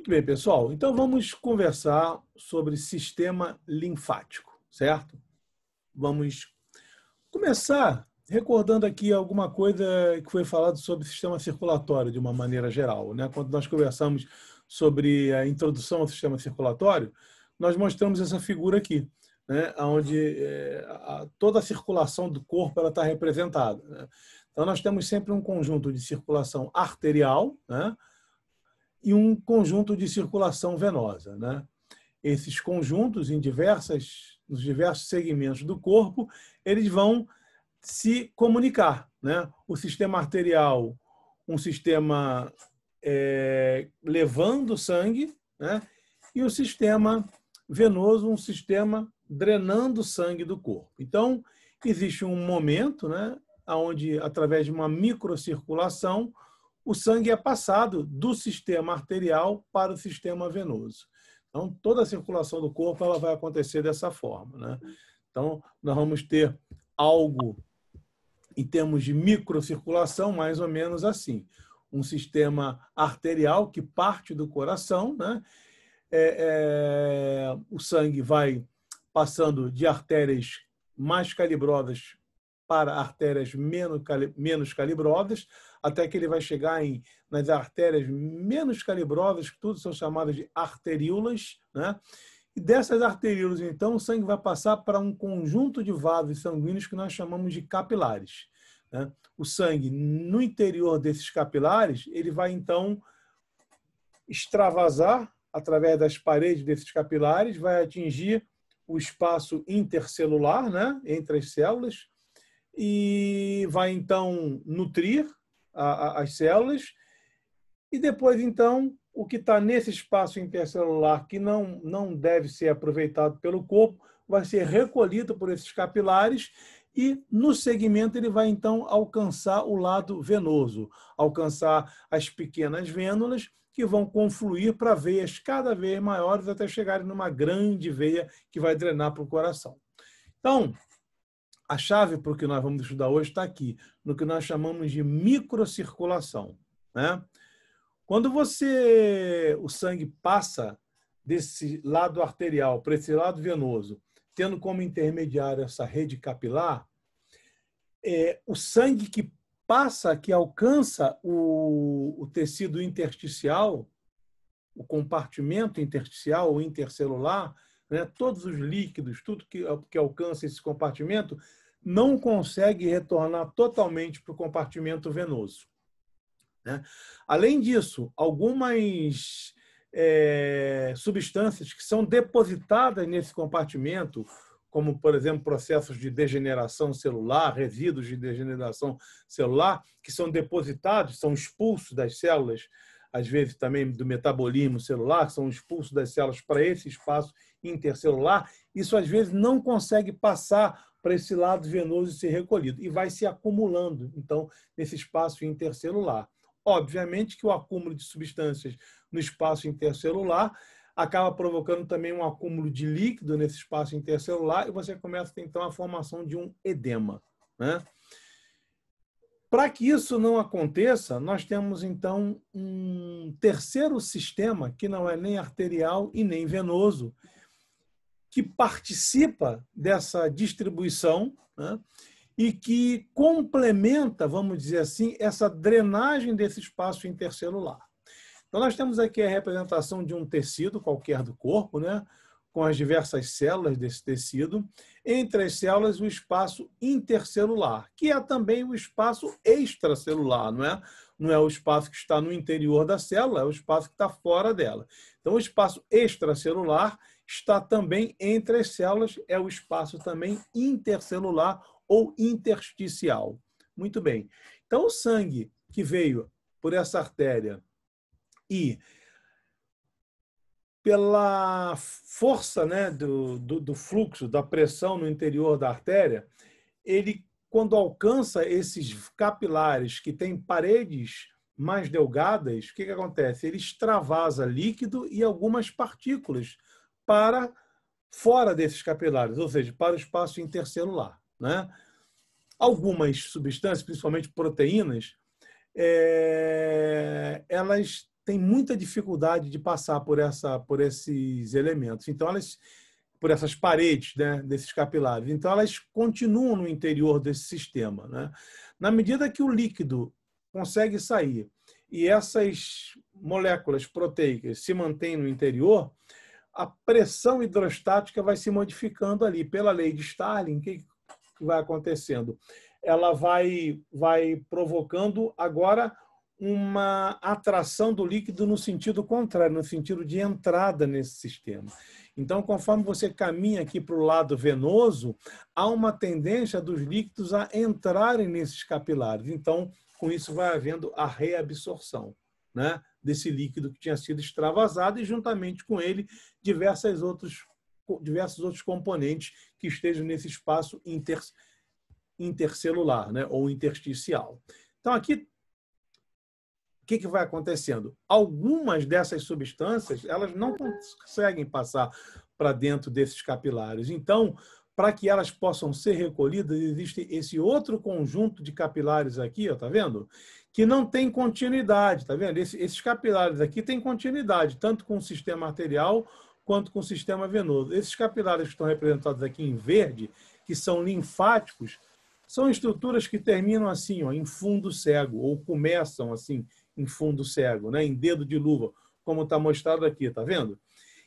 Muito bem, pessoal. Então vamos conversar sobre sistema linfático, certo? Vamos começar recordando aqui alguma coisa que foi falado sobre sistema circulatório de uma maneira geral, né? Quando nós conversamos sobre a introdução ao sistema circulatório, nós mostramos essa figura aqui, né? Onde é, eh, toda a circulação do corpo ela está representada. Né? Então nós temos sempre um conjunto de circulação arterial, né? e um conjunto de circulação venosa. Né? Esses conjuntos, em diversas, nos diversos segmentos do corpo, eles vão se comunicar. Né? O sistema arterial, um sistema é, levando sangue, né? e o sistema venoso, um sistema drenando sangue do corpo. Então, existe um momento né, onde, através de uma microcirculação, o sangue é passado do sistema arterial para o sistema venoso. Então, toda a circulação do corpo ela vai acontecer dessa forma. Né? Então, nós vamos ter algo em termos de microcirculação, mais ou menos assim. Um sistema arterial que parte do coração, né? É, é, o sangue vai passando de artérias mais calibrosas para artérias menos, menos até que ele vai chegar em, nas artérias menos calibrosas, que tudo são chamadas de arteríolas, né? E dessas arteríolas, então, o sangue vai passar para um conjunto de vasos sanguíneos que nós chamamos de capilares. Né? O sangue, no interior desses capilares, ele vai, então, extravasar através das paredes desses capilares, vai atingir o espaço intercelular, né? entre as células, e vai então nutrir a, a, as células e depois então o que está nesse espaço intercelular que não não deve ser aproveitado pelo corpo vai ser recolhido por esses capilares e no segmento ele vai então alcançar o lado venoso, alcançar as pequenas vênulas que vão confluir para veias cada vez maiores até chegarem numa grande veia que vai drenar para o coração. Então, a chave para o que nós vamos estudar hoje está aqui, no que nós chamamos de microcirculação. Né? Quando você o sangue passa desse lado arterial para esse lado venoso, tendo como intermediário essa rede capilar, é, o sangue que passa, que alcança o, o tecido intersticial, o compartimento intersticial ou intercelular, né? todos os líquidos, tudo que, que alcança esse compartimento, não consegue retornar totalmente para o compartimento venoso. Né? Além disso, algumas é, substâncias que são depositadas nesse compartimento, como, por exemplo, processos de degeneração celular, resíduos de degeneração celular, que são depositados, são expulsos das células, às vezes também do metabolismo celular, são expulsos das células para esse espaço intercelular, isso às vezes não consegue passar para esse lado venoso e ser recolhido, e vai se acumulando, então, nesse espaço intercelular. Obviamente que o acúmulo de substâncias no espaço intercelular acaba provocando também um acúmulo de líquido nesse espaço intercelular e você começa, então, a formação de um edema. Né? Para que isso não aconteça, nós temos, então, um terceiro sistema que não é nem arterial e nem venoso, que participa dessa distribuição né? e que complementa, vamos dizer assim, essa drenagem desse espaço intercelular. Então, nós temos aqui a representação de um tecido qualquer do corpo, né? com as diversas células desse tecido, entre as células o espaço intercelular, que é também o espaço extracelular, não é? Não é o espaço que está no interior da célula, é o espaço que está fora dela. Então, o espaço extracelular está também entre as células, é o espaço também intercelular ou intersticial. Muito bem. Então, o sangue que veio por essa artéria e pela força né, do, do, do, fluxo, da pressão no interior da artéria, ele, quando alcança esses capilares que têm paredes mais delgadas, o que, que acontece? Ele extravasa líquido e algumas partículas para fora desses capilares, ou seja, para o espaço intercelular. Né? Algumas substâncias, principalmente proteínas, é, elas têm muita dificuldade de passar por, essa, por esses elementos. Então, elas por essas paredes né, desses capilares. Então, elas continuam no interior desse sistema. Né? Na medida que o líquido consegue sair e essas moléculas proteicas se mantêm no interior, a pressão hidrostática vai se modificando ali. Pela lei de Starling, o que vai acontecendo? Ela vai, vai provocando agora uma atração do líquido no sentido contrário, no sentido de entrada nesse sistema. Então, conforme você caminha aqui para o lado venoso, há uma tendência dos líquidos a entrarem nesses capilares. Então, com isso vai havendo a reabsorção, né? desse líquido que tinha sido extravasado e, juntamente com ele, diversas outros, diversos outros componentes que estejam nesse espaço inter, intercelular né, ou intersticial. Então, aqui, o que, que vai acontecendo? Algumas dessas substâncias elas não conseguem passar para dentro desses capilares. Então, para que elas possam ser recolhidas, existe esse outro conjunto de capilares aqui, ó, tá vendo? Que não tem continuidade, tá vendo? Esse, esses capilares aqui têm continuidade, tanto com o sistema arterial quanto com o sistema venoso. Esses capilares que estão representados aqui em verde, que são linfáticos, são estruturas que terminam assim, ó, em fundo cego, ou começam assim, em fundo cego, né? em dedo de luva, como está mostrado aqui, tá vendo?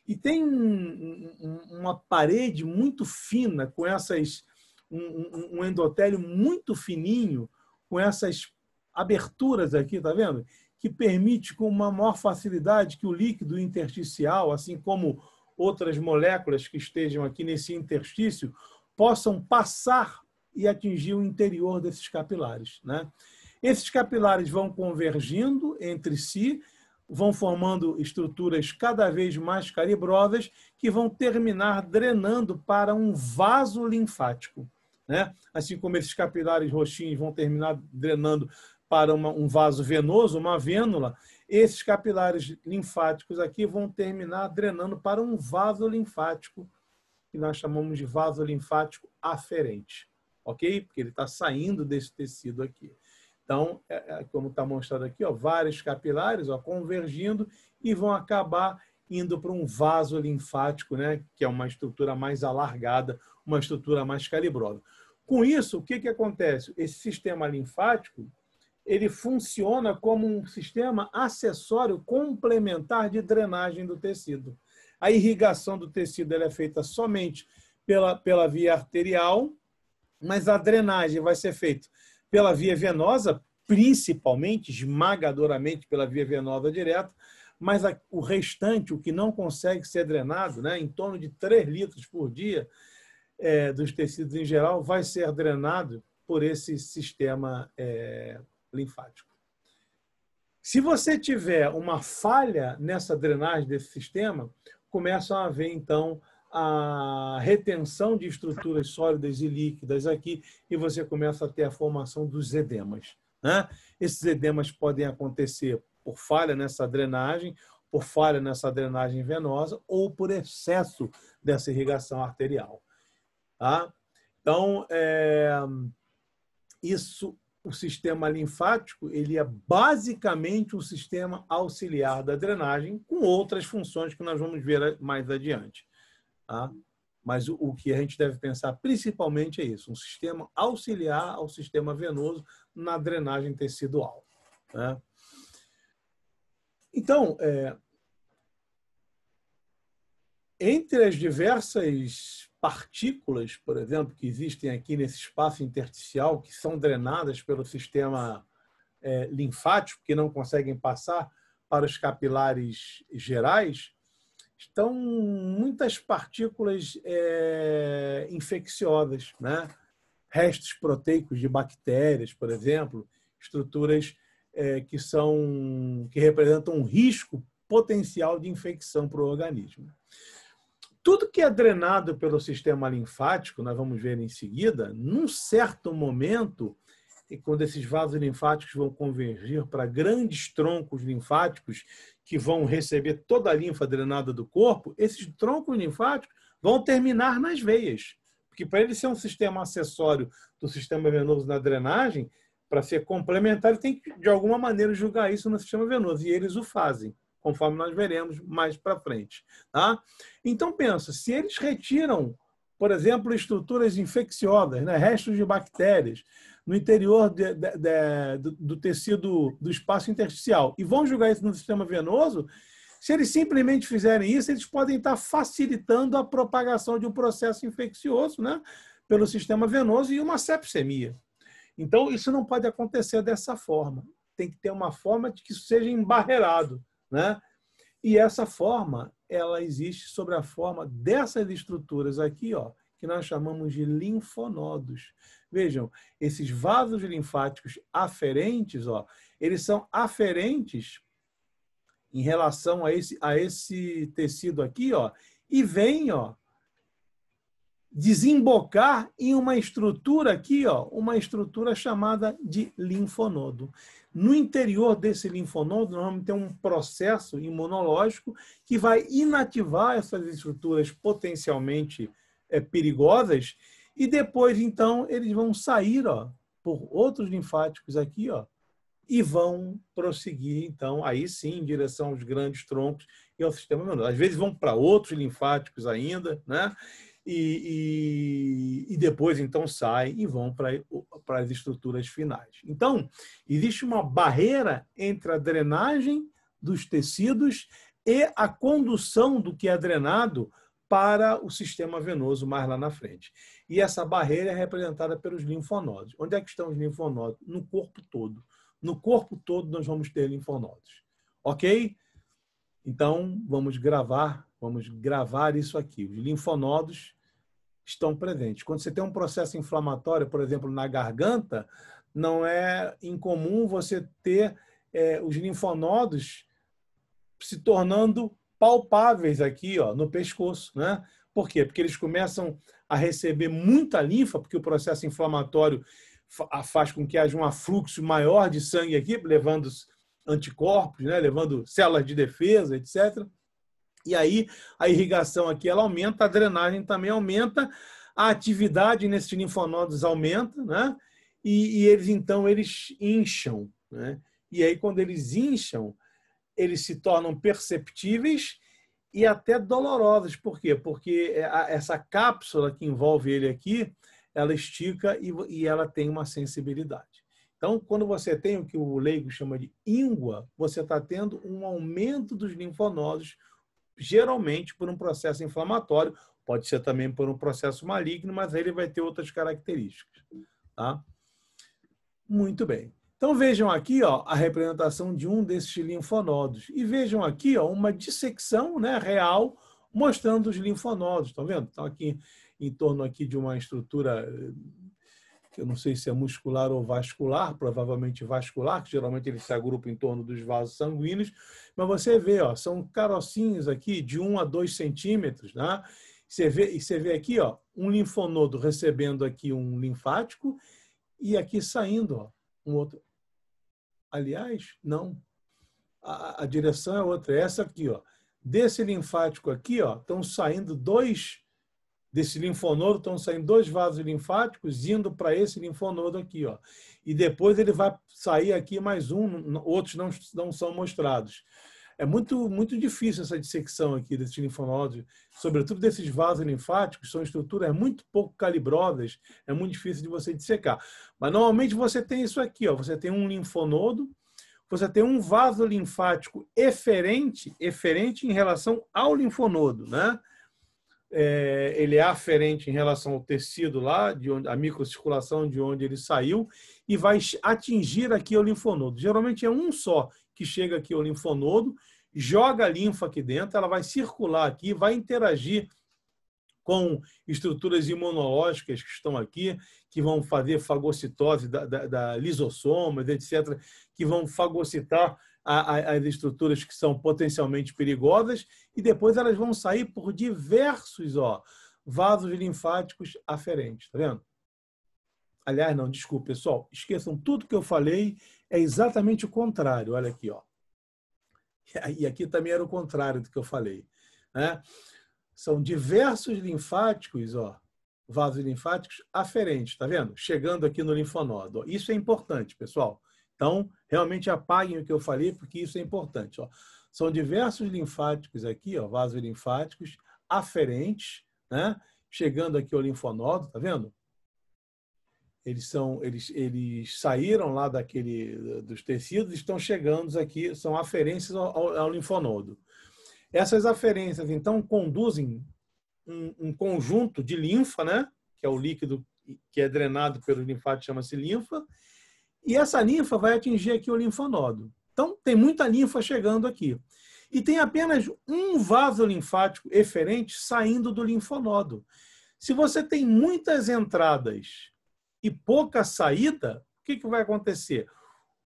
E tem um, um, uma parede muito fina com essas um, um endotélio muito fininho com essas aberturas aqui, tá vendo? Que permite com uma maior facilidade que o líquido intersticial, assim como outras moléculas que estejam aqui nesse interstício, possam passar e atingir o interior desses capilares, né? Esses capilares vão convergindo entre si vão formando estruturas cada vez mais calibrosas que vão terminar drenando para um vaso linfático. Né? Assim como esses capilares roxinhos vão terminar drenando para uma, um vaso venoso, uma vênula, esses capilares linfáticos aqui vão terminar drenando para um vaso linfático, que nós chamamos de vaso linfático aferente, ok? Porque ele está saindo desse tecido aqui. Então, é, é como está mostrado aqui, ó, vários capilares ó, convergindo e vão acabar indo para um vaso linfático, né, que é uma estrutura mais alargada, uma estrutura mais calibrosa. Com isso, o que, que acontece? Esse sistema linfático ele funciona como um sistema acessório complementar de drenagem do tecido. A irrigação do tecido é feita somente pela, pela via arterial, mas a drenagem vai ser feita pela via venosa, principalmente, esmagadoramente pela via venosa direta, mas a, o restante, o que não consegue ser drenado, né, em torno de 3 litros por dia é, dos tecidos em geral, vai ser drenado por esse sistema é, linfático. Se você tiver uma falha nessa drenagem desse sistema, começam a haver, então, a retenção de estruturas sólidas e líquidas aqui e você começa a ter a formação dos edemas. Né? Esses edemas podem acontecer por falha nessa drenagem, por falha nessa drenagem venosa ou por excesso dessa irrigação arterial. Tá? Então, é, isso, o sistema linfático, ele é basicamente um sistema auxiliar da drenagem, com outras funções que nós vamos ver mais adiante. Tá? Mas o, o que a gente deve pensar principalmente é isso: um sistema auxiliar ao sistema venoso na drenagem tecidual. Né? Então, é, entre as diversas partículas, por exemplo, que existem aqui nesse espaço intersticial, que são drenadas pelo sistema é, linfático, que não conseguem passar para os capilares gerais, estão muitas partículas é, infecciosas, né? restos proteicos de bactérias, por exemplo, estruturas é, que são que representam um risco potencial de infecção para o organismo. Tudo que é drenado pelo sistema linfático, nós vamos ver em seguida, num certo momento, quando esses vasos linfáticos vão convergir para grandes troncos linfáticos que vão receber toda a linfa drenada do corpo, esses troncos linfáticos vão terminar nas veias. Porque para ele ser um sistema acessório do sistema venoso na drenagem, para ser complementar, ele tem que, de alguma maneira, julgar isso no sistema venoso. E eles o fazem, conforme nós veremos mais para frente. Tá? Então, pensa, se eles retiram, por exemplo, estruturas infecciosas, né? restos de bactérias, no interior de, de, de, do, tecido do espaço intersticial e vão jogar isso no sistema venoso, se eles simplesmente fizerem isso, eles podem estar facilitando a propagação de um processo infeccioso né, pelo sistema venoso e uma sepsemia. Então, isso não pode acontecer dessa forma. Tem que ter uma forma de que isso seja embarreado. Né? E essa forma, ela existe sobre a forma dessas estruturas aqui, ó, que nós chamamos de linfonodos. Vejam, esses vasos linfáticos aferentes, ó, eles são aferentes em relação a esse, a esse tecido aqui, ó, e vem, ó, desembocar em uma estrutura aqui, ó, uma estrutura chamada de linfonodo. No interior desse linfonodo, nós vamos ter um processo imunológico que vai inativar essas estruturas potencialmente é, perigosas, e depois, então, eles vão sair ó, por outros linfáticos aqui, ó, e vão prosseguir, então, aí sim, em direção aos grandes troncos e ao sistema menor. Às vezes vão para outros linfáticos ainda, né? E, e, e depois, então, saem e vão para as estruturas finais. Então, existe uma barreira entre a drenagem dos tecidos e a condução do que é drenado para o sistema venoso mais lá na frente. E essa barreira é representada pelos linfonodos. Onde é que estão os linfonodos? No corpo todo. No corpo todo nós vamos ter linfonodos. OK? Então, vamos gravar, vamos gravar isso aqui. Os linfonodos estão presentes. Quando você tem um processo inflamatório, por exemplo, na garganta, não é incomum você ter é, os linfonodos se tornando palpáveis aqui ó, no pescoço. Né? Por quê? Porque eles começam a receber muita linfa, porque o processo inflamatório faz com que haja um afluxo maior de sangue aqui, levando anticorpos, né? levando células de defesa, etc. E aí a irrigação aqui ela aumenta, a drenagem também aumenta, a atividade nesses linfonodos aumenta, né? E, e eles então eles incham, né? E aí quando eles incham, eles se tornam perceptíveis e até dolorosos. Por quê? Porque é, essa cápsula que envolve ele aqui, ela estica e ela tem uma sensibilidade. Então, quando você tem o que o leigo chama de íngua, você está tendo um aumento dos linfonodos, geralmente por um processo inflamatório, pode ser também por um processo maligno, mas ele vai ter outras características. Tá? Muito bem. Então vejam aqui ó, a representação de um desses linfonodos. E vejam aqui ó, uma dissecção né, real mostrando os linfonodos. Estão tá vendo? Estão tá aqui em torno aqui de uma estrutura eh, que eu não sei se é muscular ou vascular, provavelmente vascular, que geralmente ele se agrupa em torno dos vasos sanguíneos, mas você vê, ó, são carocinhos aqui de 1 a 2 centímetros, né? Você vê, e você vê aqui, ó, um linfonodo recebendo aqui um linfático e aqui saindo, ó, um outro. Aliás, não. A, a direção é outra, é essa aqui, ó. Desse linfático aqui, ó, estão saindo dois desse linfonodo estão saindo dois vasos linfáticos indo para esse linfonodo aqui, ó. E depois ele vai sair aqui mais um, outros não, não são mostrados é muito, muito difícil essa dissecção aqui desse linfonodos, sobretudo desses vasos linfáticos, são estruturas muito pouco calibrosas, é muito difícil de você dissecar. Mas normalmente você tem isso aqui, ó, você tem um linfonodo, você tem um vaso linfático eferente, eferente em relação ao linfonodo, né? É, ele é aferente em relação ao tecido lá, de onde, a microcirculação de onde ele saiu, e vai atingir aqui o linfonodo. Geralmente é um só que chega aqui ao linfonodo joga a linfa aqui dentro, ela vai circular aqui, vai interagir com estruturas imunológicas que estão aqui, que vão fazer fagocitose da, da, da etc., que vão fagocitar a, a, as estruturas que são potencialmente perigosas, e depois elas vão sair por diversos ó, vasos linfáticos aferentes, tá vendo? Aliás, não, desculpa, pessoal, esqueçam tudo que eu falei, é exatamente o contrário. Olha aqui, ó. E aqui também era o contrário do que eu falei. Né? São diversos linfáticos, ó, vasos linfáticos aferentes, tá vendo? Chegando aqui no linfonodo. Isso é importante, pessoal. Então, realmente apaguem o que eu falei, porque isso é importante. Ó. São diversos linfáticos aqui, ó, vasos linfáticos aferentes, né? chegando aqui ao linfonodo, tá vendo? eles são eles, eles saíram lá daquele dos tecidos estão chegando aqui são aferências ao, ao linfonodo essas aferências então conduzem um, um, conjunto de linfa né que é o líquido que é drenado pelo linfático chama-se linfa e essa linfa vai atingir aqui o linfonodo então tem muita linfa chegando aqui e tem apenas um vaso linfático eferente saindo do linfonodo se você tem muitas entradas e pouca saída, o que, que vai acontecer?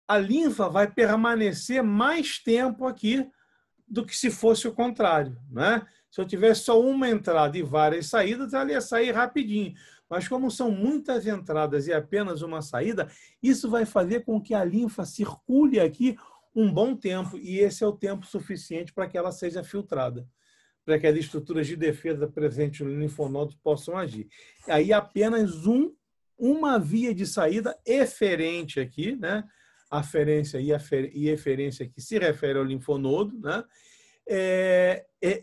A linfa vai permanecer mais tempo aqui do que se fosse o contrário. Né? Se eu tivesse só uma entrada e várias saídas, ela ia sair rapidinho. Mas como são muitas entradas e apenas uma saída, isso vai fazer com que a linfa circule aqui um bom tempo, e esse é o tempo suficiente para que ela seja filtrada, para que as estruturas de defesa presentes no linfonodo possam agir. Aí apenas um uma via de saída eferente aqui, né? Aferência e, afer, e eferência que se refere ao linfonodo, né? É, é,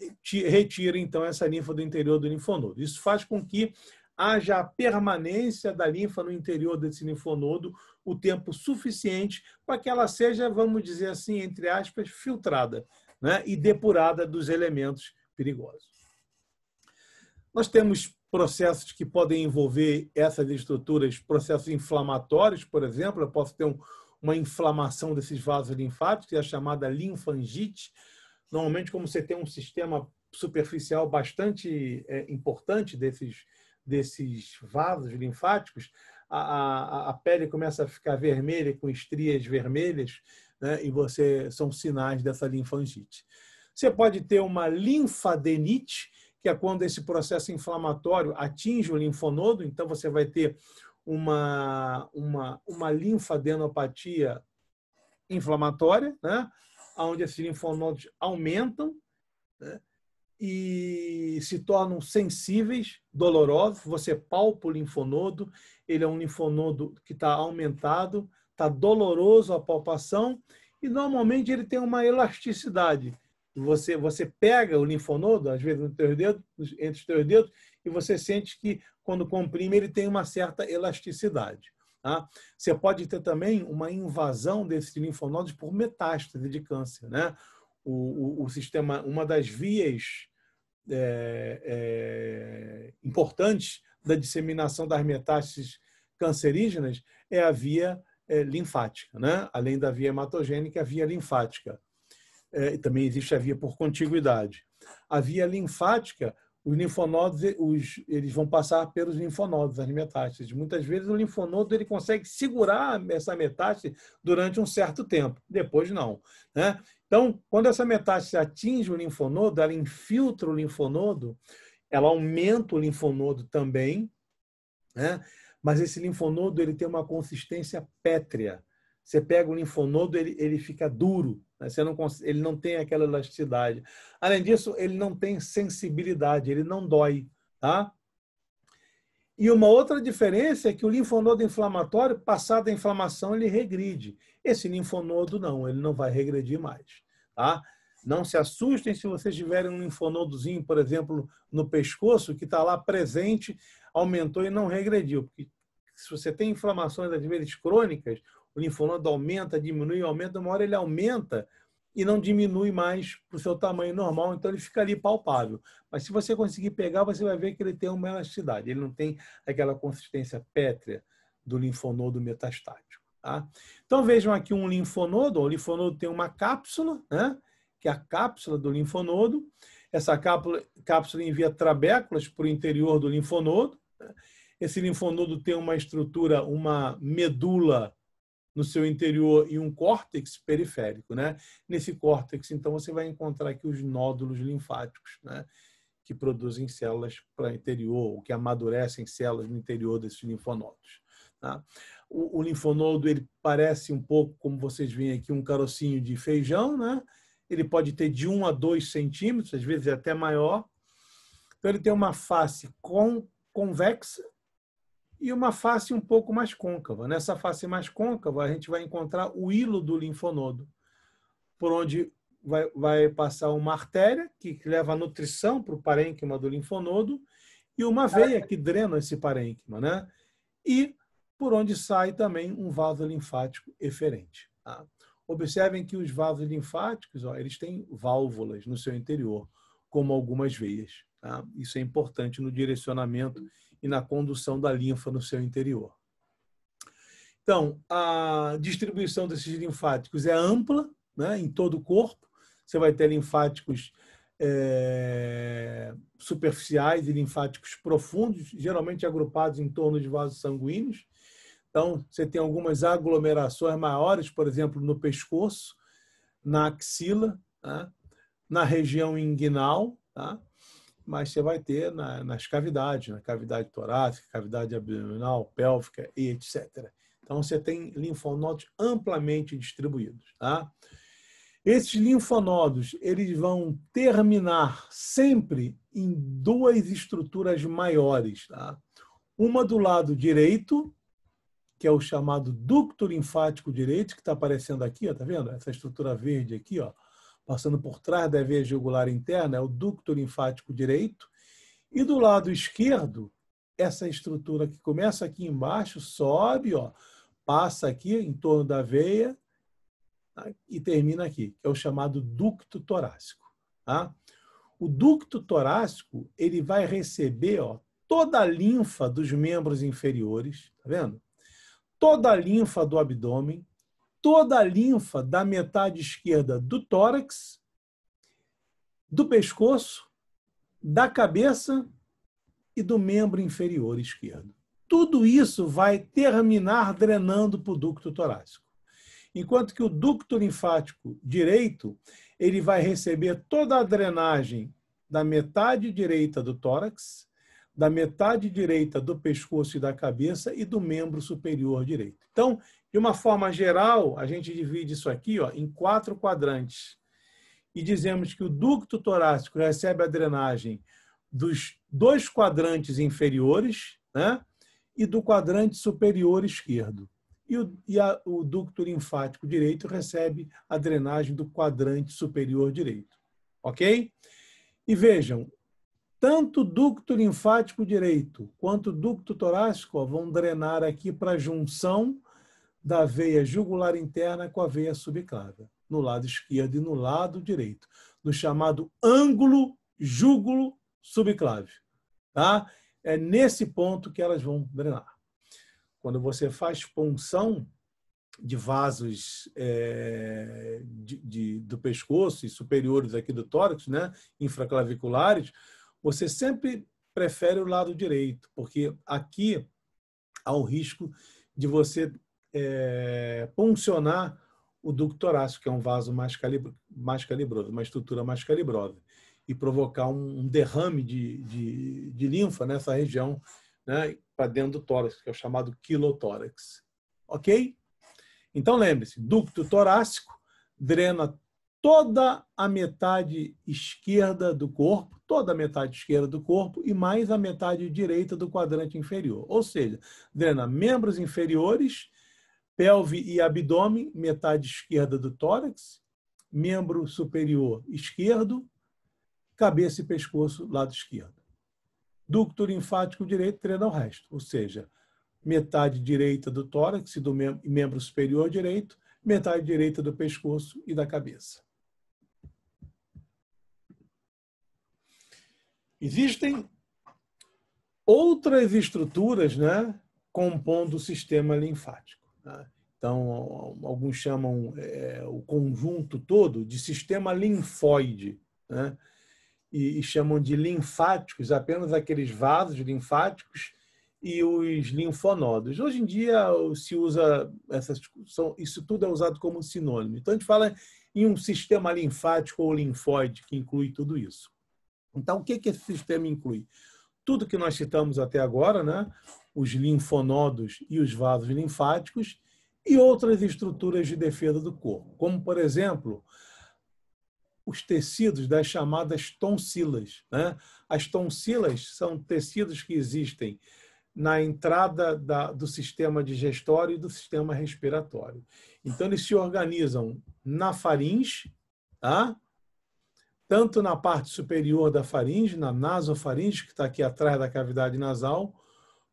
retira então essa linfa do interior do linfonodo. Isso faz com que haja a permanência da linfa no interior desse linfonodo o tempo suficiente para que ela seja, vamos dizer assim, entre aspas, filtrada né? e depurada dos elementos perigosos. Nós temos processos que podem envolver essas estruturas, processos inflamatórios, por exemplo, eu posso ter um, uma inflamação desses vasos linfáticos, que é a chamada linfangite. Normalmente, como você tem um sistema superficial bastante é, importante desses, desses vasos linfáticos, a, a, a, pele começa a ficar vermelha, com estrias vermelhas, né? e você são sinais dessa linfangite. Você pode ter uma linfadenite, que é quando esse processo inflamatório atinge o linfonodo, então você vai ter uma, uma, uma linfadenopatia inflamatória, né? onde esses linfonodos aumentam né? e se tornam sensíveis, dolorosos. Você palpa o linfonodo, ele é um linfonodo que está aumentado, está doloroso a palpação e normalmente ele tem uma elasticidade. Você, você pega o linfonodo, às vezes, entre os teus dedos, e você sente que, quando comprime, ele tem uma certa elasticidade. Tá? Você pode ter também uma invasão desses linfonodos por metástase de câncer. Né? O, o, o sistema, uma das vias é, é, importantes da disseminação das metástases cancerígenas é a via é, linfática, né? além da via hematogênica, a via linfática. É, também existe a via por contiguidade. A via linfática, os linfonodos, os, eles vão passar pelos linfonodos, as metástases. Muitas vezes o linfonodo ele consegue segurar essa metástase durante um certo tempo, depois não. Né? Então, quando essa metástase atinge o linfonodo, ela infiltra o linfonodo, ela aumenta o linfonodo também, né? mas esse linfonodo ele tem uma consistência pétrea. Você pega o linfonodo, ele, ele fica duro, né? você não, ele não tem aquela elasticidade. Além disso, ele não tem sensibilidade, ele não dói. Tá? E uma outra diferença é que o linfonodo inflamatório, passada a inflamação, ele regride. Esse linfonodo não, ele não vai regredir mais. Tá? Não se assustem se vocês tiverem um linfonodozinho, por exemplo, no pescoço, que está lá presente, aumentou e não regrediu. Porque se você tem inflamações, às vezes, crônicas, o linfonodo aumenta, diminui, aumenta, uma hora ele aumenta e não diminui mais para o seu tamanho normal, então ele fica ali palpável. Mas se você conseguir pegar, você vai ver que ele tem uma elasticidade, ele não tem aquela consistência pétrea do linfonodo metastático. Tá? Então vejam aqui um linfonodo, o linfonodo tem uma cápsula, né? que é a cápsula do linfonodo. Essa cápsula, cápsula envia trabéculas para o interior do linfonodo. Né? Esse linfonodo tem uma estrutura, uma medula no seu interior e um córtex periférico, né? Nesse córtex, então, você vai encontrar aqui os nódulos linfáticos, né? Que produzem células para o interior, ou que amadurecem células no interior desses linfonodos. Tá? O, o, linfonodo, ele parece um pouco, como vocês veem aqui, um carocinho de feijão, né? Ele pode ter de 1 a 2 centímetros, às vezes é até maior. Então, ele tem uma face com, convexa e uma face um pouco mais côncava. Nessa face mais côncava, a gente vai encontrar o hilo do linfonodo, por onde vai, vai passar uma artéria que leva nutrição para o parênquima do linfonodo e uma ah. veia que drena esse parênquima, né? E por onde sai também um vaso linfático eferente. Tá? Observem que os vasos linfáticos, ó, eles têm válvulas no seu interior, como algumas veias. Tá? Isso é importante no direcionamento e na condução da linfa no seu interior. Então, a distribuição desses linfáticos é ampla né, em todo o corpo. Você vai ter linfáticos é, superficiais e linfáticos profundos, geralmente agrupados em torno de vasos sanguíneos. Então, você tem algumas aglomerações maiores, por exemplo, no pescoço, na axila, tá, na região inguinal, tá? mas você vai ter na, nas cavidades, na né? cavidade torácica, cavidade abdominal, pélvica e etc. Então você tem linfonodos amplamente distribuídos, tá? Esses linfonodos, eles vão terminar sempre em duas estruturas maiores, tá? Uma do lado direito, que é o chamado ducto linfático direito, que está aparecendo aqui, ó, tá vendo? Essa estrutura verde aqui, ó passando por trás da veia jugular interna, é o ducto linfático direito. E do lado esquerdo, essa estrutura que começa aqui embaixo, sobe, ó, passa aqui em torno da veia tá? e termina aqui, que é o chamado ducto torácico. Tá? O ducto torácico ele vai receber ó, toda a linfa dos membros inferiores, tá vendo? Toda a linfa do abdômen, toda a linfa da metade esquerda do tórax, do pescoço, da cabeça e do membro inferior esquerdo. Tudo isso vai terminar drenando para o ducto torácico. Enquanto que o ducto linfático direito, ele vai receber toda a drenagem da metade direita do tórax, da metade direita do pescoço e da cabeça e do membro superior direito. Então, de uma forma geral, a gente divide isso aqui ó, em quatro quadrantes e dizemos que o ducto torácico recebe a drenagem dos dois quadrantes inferiores né, e do quadrante superior esquerdo. E, o, e a, o ducto linfático direito recebe a drenagem do quadrante superior direito. Ok? E vejam, tanto ducto linfático direito quanto ducto torácico ó, vão drenar aqui para a junção da veia jugular interna com a veia subclávia, no lado esquerdo e no lado direito, no chamado ângulo júgulo subclávio. Tá? É nesse ponto que elas vão drenar. Quando você faz punção de vasos é, de, de, do pescoço e superiores aqui do tórax, né, infraclaviculares, você sempre prefere o lado direito, porque aqui há o risco de você é, eh, puncionar o ducto torácico, que é um vaso mais, calib mais calibroso, uma estrutura mais calibrosa, e provocar um, um derrame de, de, de, linfa nessa região, né, para dentro do tórax, que é o chamado quilotórax. Ok? Então lembre-se, ducto torácico drena toda a metade esquerda do corpo, toda a metade esquerda do corpo e mais a metade direita do quadrante inferior. Ou seja, drena membros inferiores, pelve e abdômen, metade esquerda do tórax, membro superior esquerdo, cabeça e pescoço, lado esquerdo. Ducto linfático direito drena o resto, ou seja, metade direita do tórax e do membro superior direito, metade direita do pescoço e da cabeça. Existem outras estruturas né, compondo o sistema linfático. Né? Então, alguns chamam é, o conjunto todo de sistema linfóide, né? e, e, chamam de linfáticos apenas aqueles vasos linfáticos e os linfonodos. Hoje em dia se usa isso tudo é usado como sinônimo. Então a gente fala em um sistema linfático ou linfóide que inclui tudo isso. Então, o que, que esse sistema inclui? Tudo que nós citamos até agora, né? os linfonodos e os vasos linfáticos, e outras estruturas de defesa do corpo, como, por exemplo, os tecidos das chamadas tonsilas. Né? As tonsilas são tecidos que existem na entrada da, do sistema digestório e do sistema respiratório. Então, eles se organizam na faringe, tá? tanto na parte superior da faringe, na nasofaringe, que está aqui atrás da cavidade nasal,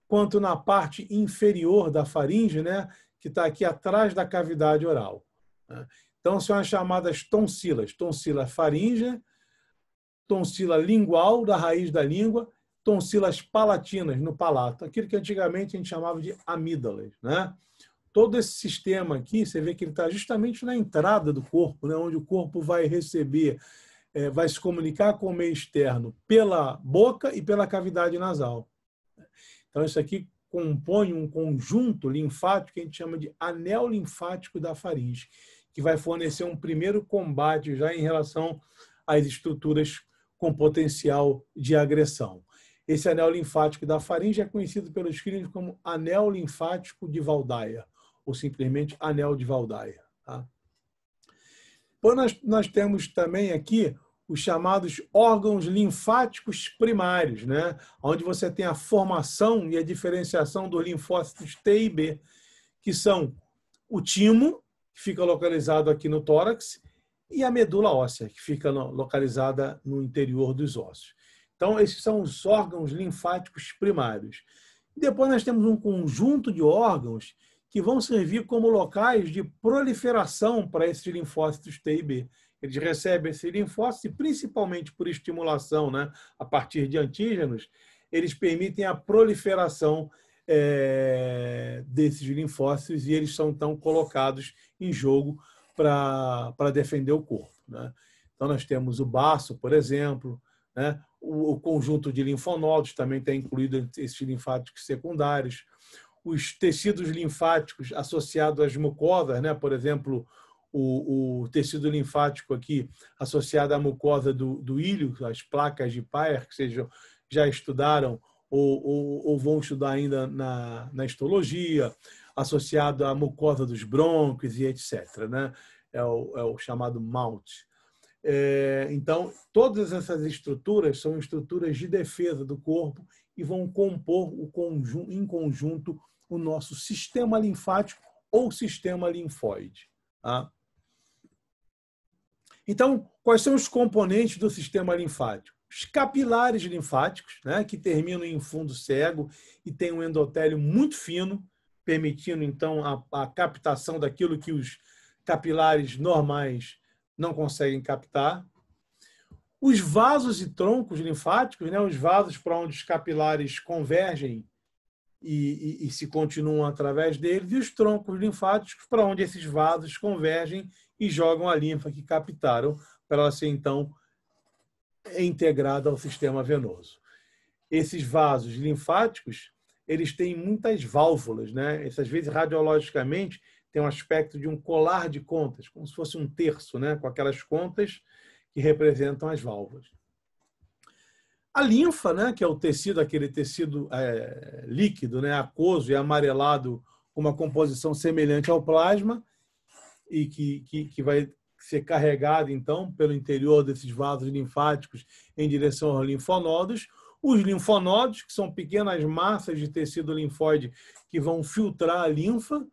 quanto na parte inferior da faringe, né, que está aqui atrás da cavidade oral. Né. Então, são as chamadas tonsilas. Tonsila faringe, tonsila lingual, da raiz da língua, tonsilas palatinas, no palato. Aquilo que antigamente a gente chamava de amígdalas. Né? Todo esse sistema aqui, você vê que ele está justamente na entrada do corpo, né? onde o corpo vai receber é, vai se comunicar com o meio externo pela boca e pela cavidade nasal. Então, isso aqui compõe um conjunto linfático que a gente chama de anel linfático da faringe, que vai fornecer um primeiro combate já em relação às estruturas com potencial de agressão. Esse anel linfático da faringe é conhecido pelos clínicos como anel linfático de Valdaia, ou simplesmente anel de Valdaia. Tá? Depois nós, nós temos também aqui os chamados órgãos linfáticos primários, né? onde você tem a formação e a diferenciação dos linfócitos T e B, que são o timo, que fica localizado aqui no tórax, e a medula óssea, que fica localizada no interior dos ossos. Então, esses são os órgãos linfáticos primários. Depois nós temos um conjunto de órgãos que vão servir como locais de proliferação para esses linfócitos T e B. Eles recebem esse linfócito, principalmente por estimulação né, a partir de antígenos, eles permitem a proliferação é, desses linfócitos e eles são então colocados em jogo para defender o corpo. Né? Então, nós temos o baço, por exemplo, né? o, o conjunto de linfonodos também está incluído esses linfáticos secundários os tecidos linfáticos associados às mucosas, né? por exemplo, o, o, tecido linfático aqui associado à mucosa do, do ilho, as placas de Peyer, que vocês já estudaram ou, ou, ou vão estudar ainda na, na, histologia, associado à mucosa dos brônquios e etc. Né? É, o, é o chamado MALT. É, então, todas essas estruturas são estruturas de defesa do corpo e vão compor o conjunto, em conjunto o nosso sistema linfático ou sistema linfóide. Tá? Então, quais são os componentes do sistema linfático? Os capilares linfáticos, né, que terminam em fundo cego e têm um endotélio muito fino, permitindo então a, a captação daquilo que os capilares normais não conseguem captar. Os vasos e troncos linfáticos, né, os vasos para onde os capilares convergem e, e, e se continuam através deles, e os troncos linfáticos para onde esses vasos convergem e jogam a linfa que captaram para ela ser então integrada ao sistema venoso. Esses vasos linfáticos, eles têm muitas válvulas, né? Essas vezes radiologicamente tem um aspecto de um colar de contas, como se fosse um terço, né? Com aquelas contas que representam as válvulas. A linfa, né, que é o tecido, aquele tecido é, líquido, né, aquoso e amarelado, com uma composição semelhante ao plasma, e que, que, que vai ser carregado, então, pelo interior desses vasos linfáticos em direção aos linfonodos. Os linfonodos, que são pequenas massas de tecido linfóide que vão filtrar a linfa,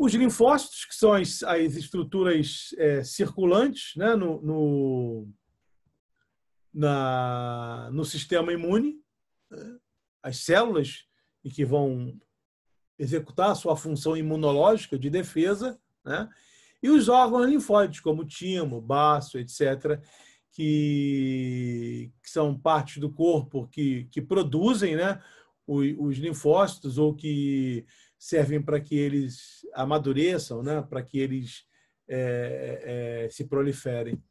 os linfócitos, que são as, as estruturas é, circulantes né, no, no, na, no sistema imune, né, as células e que vão executar a sua função imunológica de defesa, né, e os órgãos linfóides, como timo, baço, etc., que, que são partes do corpo que, que produzem né, os, os linfócitos ou que servem para que eles amadureçam, né? para que eles é, é, se proliferem,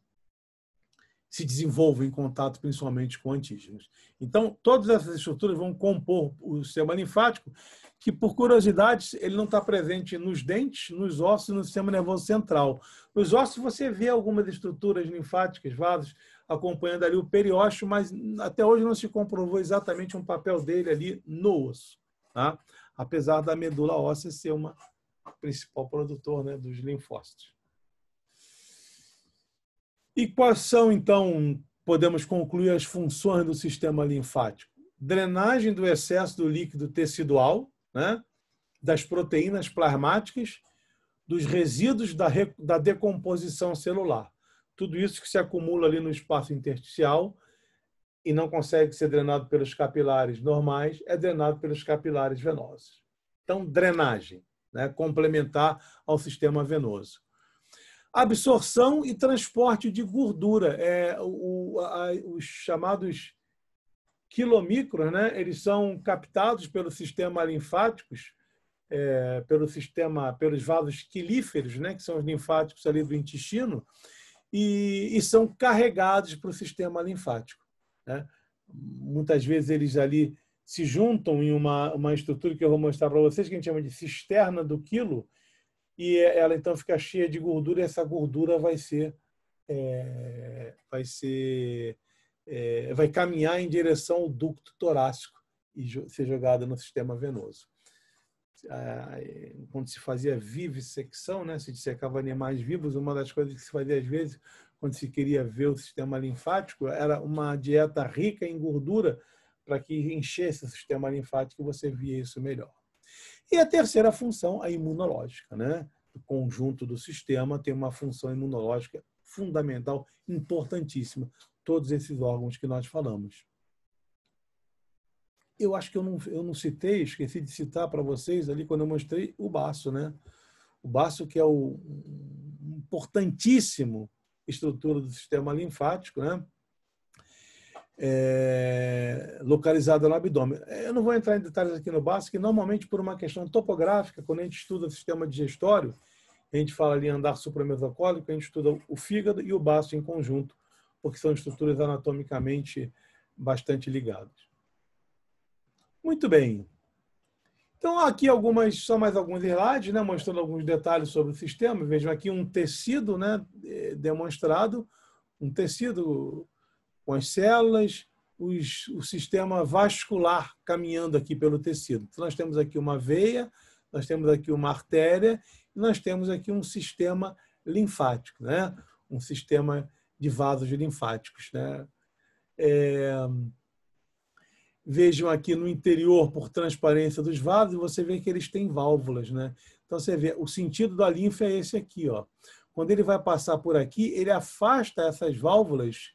se desenvolvam em contato principalmente com antígenos. Então, todas essas estruturas vão compor o sistema linfático, que, por curiosidade, ele não está presente nos dentes, nos ossos e no sistema nervoso central. Nos ossos você vê algumas estruturas linfáticas, vasos, acompanhando ali o periósteo, mas até hoje não se comprovou exatamente um papel dele ali no osso. Tá? apesar da medula óssea ser uma principal produtor né, dos linfócitos. E quais são, então, podemos concluir as funções do sistema linfático? Drenagem do excesso do líquido tecidual, né, das proteínas plasmáticas, dos resíduos da, da decomposição celular. Tudo isso que se acumula ali no espaço intersticial e não consegue ser drenado pelos capilares normais, é drenado pelos capilares venosos. Então, drenagem, né? complementar ao sistema venoso. Absorção e transporte de gordura. É, o, a, os chamados quilomicros, né? eles são captados pelo sistema linfático é, pelo sistema, pelos vasos quilíferos, né? que são os linfáticos ali do intestino, e, e são carregados para o sistema linfático. Né? Muitas vezes eles ali se juntam em uma, uma estrutura que eu vou mostrar para vocês, que a gente chama de cisterna do quilo, e é, ela então fica cheia de gordura, e essa gordura vai ser. É, vai ser. É, vai caminhar em direção ao ducto torácico e ser jogada no sistema venoso ah, é, quando se fazia vivissecção, né, se dissecava animais vivos, uma das coisas que se fazia às vezes quando se queria ver o sistema linfático, era uma dieta rica em gordura para que enchesse o sistema linfático e você via isso melhor. E a terceira função, a imunológica, né? O conjunto do sistema tem uma função imunológica fundamental, importantíssima. Todos esses órgãos que nós falamos. Eu acho que eu não, eu não citei, esqueci de citar para vocês ali quando eu mostrei o baço, né? O baço que é o importantíssimo estrutura do sistema linfático, né? É, localizada no abdômen. É, eu não vou entrar em detalhes aqui no básico, que normalmente por uma questão topográfica, quando a gente estuda o sistema digestório, a gente fala ali andar suprametacólico, a gente estuda o fígado e o baço em conjunto, porque são estruturas anatomicamente bastante ligadas. Muito bem. Então, aqui algumas, só mais alguns slides, né, mostrando alguns detalhes sobre o sistema. Vejam aqui um tecido né, é, demonstrado, um tecido com as células, os, o sistema vascular caminhando aqui pelo tecido. Então, nós temos aqui uma veia, nós temos aqui uma artéria, e nós temos aqui um sistema linfático, né? um sistema de vasos linfáticos. Né? É... Vejam aqui no interior, por transparência dos vasos, você vê que eles têm válvulas, né? Então você vê, o sentido da linfa é esse aqui, ó. Quando ele vai passar por aqui, ele afasta essas válvulas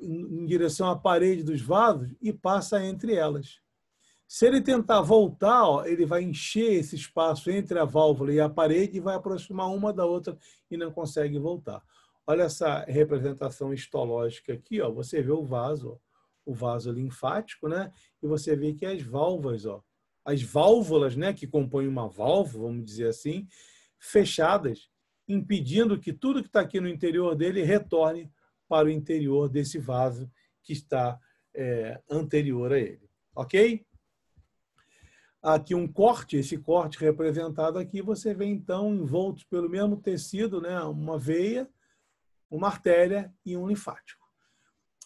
em direção à parede dos vasos e passa entre elas. Se ele tentar voltar, ó, ele vai encher esse espaço entre a válvula e a parede e vai aproximar uma da outra e não consegue voltar. Olha essa representação histológica aqui, ó. Você vê o vaso, ó o vaso linfático, né? E você vê que as válvulas, ó, as válvulas, né, que compõem uma válvula, vamos dizer assim, fechadas, impedindo que tudo que está aqui no interior dele retorne para o interior desse vaso que está é, anterior a ele. Ok? Aqui um corte, esse corte representado aqui, você vê então envolto pelo mesmo tecido, né, uma veia, uma artéria e um linfático.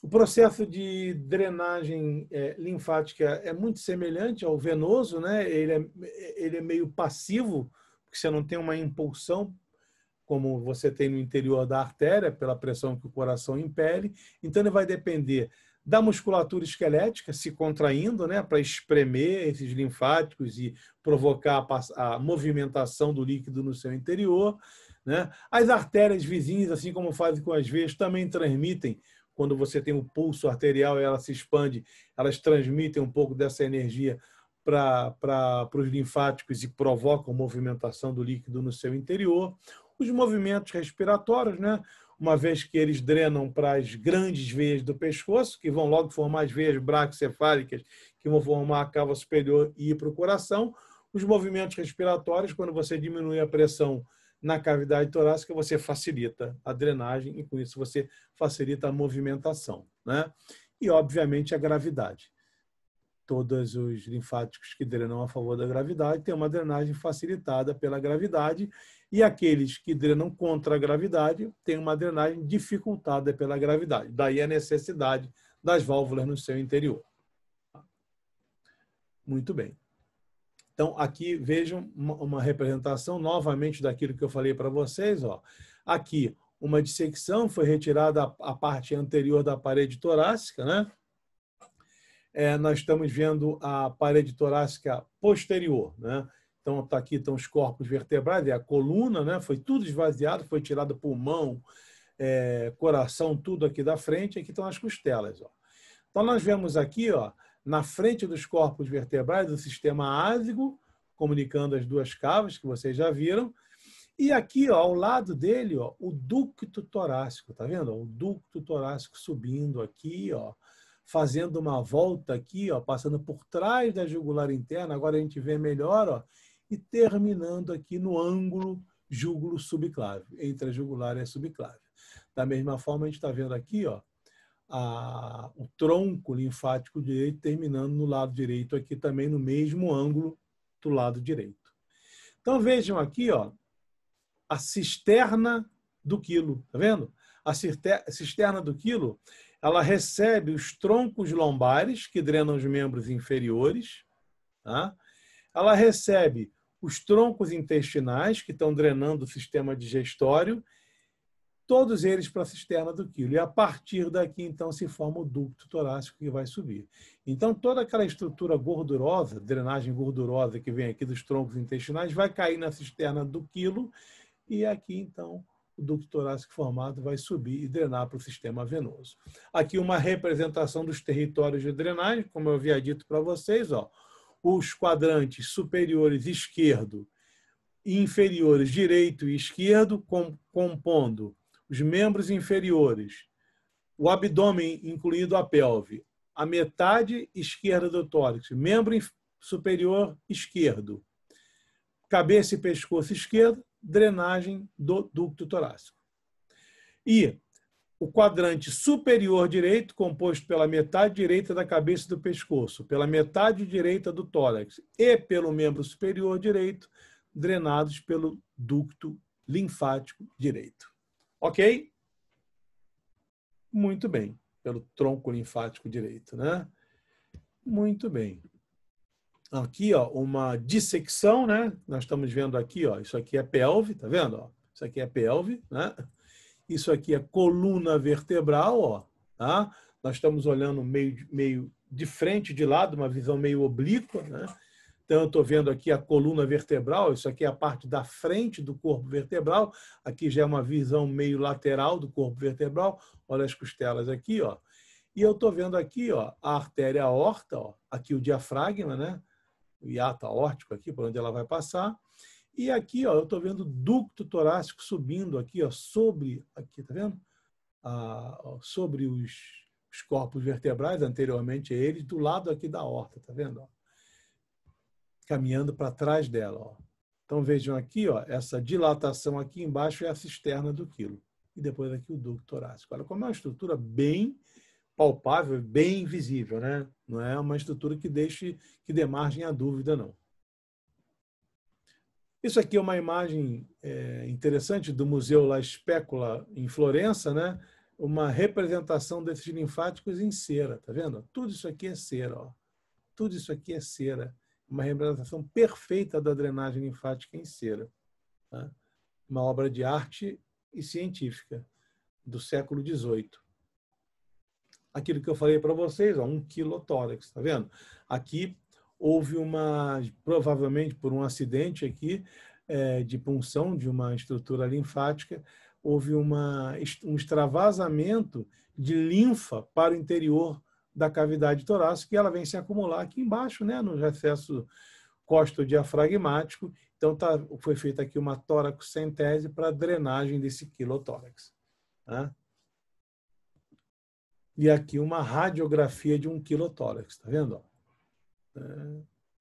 O processo de drenagem é, linfática é muito semelhante ao venoso, né? Ele é, ele é meio passivo, porque você não tem uma impulsão como você tem no interior da artéria, pela pressão que o coração impele. Então, ele vai depender da musculatura esquelética se contraindo, né, para espremer esses linfáticos e provocar a, a, movimentação do líquido no seu interior, né? As artérias vizinhas, assim como fazem com as veias, também transmitem quando você tem o um pulso arterial, ela se expande, elas transmitem um pouco dessa energia para os linfáticos e provocam movimentação do líquido no seu interior. Os movimentos respiratórios, né? uma vez que eles drenam para as grandes veias do pescoço, que vão logo formar as veias braquiocefálicas, que vão formar a cava superior e ir para o coração. Os movimentos respiratórios, quando você diminui a pressão na cavidade torácica você facilita a drenagem e com isso você facilita a movimentação, né? E obviamente a gravidade. Todos os linfáticos que drenam a favor da gravidade têm uma drenagem facilitada pela gravidade e aqueles que drenam contra a gravidade têm uma drenagem dificultada pela gravidade. Daí a necessidade das válvulas no seu interior. Muito bem. Então, aqui vejam uma representação novamente daquilo que eu falei para vocês. Ó. Aqui, uma dissecção, foi retirada a parte anterior da parede torácica, né? É, nós estamos vendo a parede torácica posterior, né? Então, tá aqui estão os corpos vertebrais, é a coluna, né? Foi tudo esvaziado, foi tirado pulmão, é, coração, tudo aqui da frente. Aqui estão as costelas, ó. Então, nós vemos aqui, ó, na frente dos corpos vertebrais, o sistema ásico, comunicando as duas cavas, que vocês já viram. E aqui, ó, ao lado dele, ó, o ducto torácico, tá vendo? O ducto torácico subindo aqui, ó, fazendo uma volta aqui, ó, passando por trás da jugular interna, agora a gente vê melhor, ó, e terminando aqui no ângulo jugulo subclávio, entre a jugular e a subclávia. Da mesma forma, a gente está vendo aqui, ó, a, o tronco linfático direito, terminando no lado direito aqui também, no mesmo ângulo do lado direito. Então vejam aqui, ó, a cisterna do quilo, tá vendo? A cisterna do quilo, ela recebe os troncos lombares que drenam os membros inferiores, tá? Ela recebe os troncos intestinais que estão drenando o sistema digestório todos eles para a cisterna do quilo. E a partir daqui, então, se forma o ducto torácico que vai subir. Então, toda aquela estrutura gordurosa, drenagem gordurosa que vem aqui dos troncos intestinais, vai cair na cisterna do quilo e aqui, então, o ducto torácico formado vai subir e drenar para o sistema venoso. Aqui uma representação dos territórios de drenagem, como eu havia dito para vocês, ó, os quadrantes superiores esquerdo e inferiores direito e esquerdo, compondo os membros inferiores, o abdômen, incluído a pelve, a metade esquerda do tórax, membro superior esquerdo, cabeça e pescoço esquerdo, drenagem do ducto torácico. E o quadrante superior direito, composto pela metade direita da cabeça e do pescoço, pela metade direita do tórax e pelo membro superior direito, drenados pelo ducto linfático direito. Ok? Muito bem. Pelo tronco linfático direito, né? Muito bem. Aqui, ó, uma dissecção, né? Nós estamos vendo aqui, ó, isso aqui é pelve, tá vendo? Ó? Isso aqui é pelve, né? Isso aqui é coluna vertebral, ó, tá? Nós estamos olhando meio, meio de frente, de lado, uma visão meio oblíqua, né? Então, estou vendo aqui a coluna vertebral, isso aqui é a parte da frente do corpo vertebral, aqui já é uma visão meio lateral do corpo vertebral, olha as costelas aqui, ó. E eu estou vendo aqui ó, a artéria aorta, ó, aqui o diafragma, né? o hiato aórtico aqui, por onde ela vai passar. E aqui ó, eu estou vendo o ducto torácico subindo aqui, ó, sobre, aqui, tá vendo? Ah, sobre os, os corpos vertebrais, anteriormente a eles, do lado aqui da aorta, tá vendo? Ó caminhando para trás dela. Ó. Então vejam aqui, ó, essa dilatação aqui embaixo é a cisterna do quilo. E depois aqui o ducto torácico. Olha como é uma estrutura bem palpável, bem visível, né? Não é uma estrutura que deixe, que dê margem à dúvida, não. Isso aqui é uma imagem é, interessante do Museu La Specula, em Florença, né? uma representação desses linfáticos em cera, tá vendo? Tudo isso aqui é cera, ó. Tudo isso aqui é cera uma representação perfeita da drenagem linfática em cera. Tá? Uma obra de arte e científica do século XVIII. Aquilo que eu falei para vocês, ó, um quilotórax, está vendo? Aqui houve uma, provavelmente por um acidente aqui, é, de punção de uma estrutura linfática, houve uma, um extravasamento de linfa para o interior da cavidade torácica e ela vem se acumular aqui embaixo, né, no recesso costo-diafragmático. Então, tá, foi feita aqui uma toracocentese para drenagem desse quilotórax. Né? E aqui uma radiografia de um quilotórax, tá vendo? É,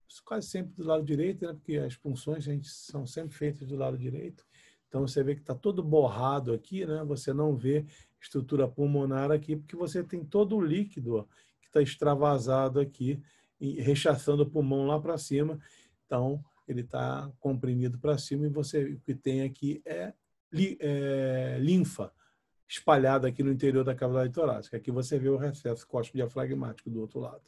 isso quase sempre do lado direito, né? porque as punções a gente, são sempre feitas do lado direito. Então, você vê que está todo borrado aqui, né? você não vê estrutura pulmonar aqui, porque você tem todo o líquido que está extravasado aqui, rechaçando o pulmão lá para cima. Então, ele está comprimido para cima e você o que tem aqui é, li, é, linfa espalhada aqui no interior da cavidade torácica. Aqui você vê o recesso cóstico-diafragmático do outro lado.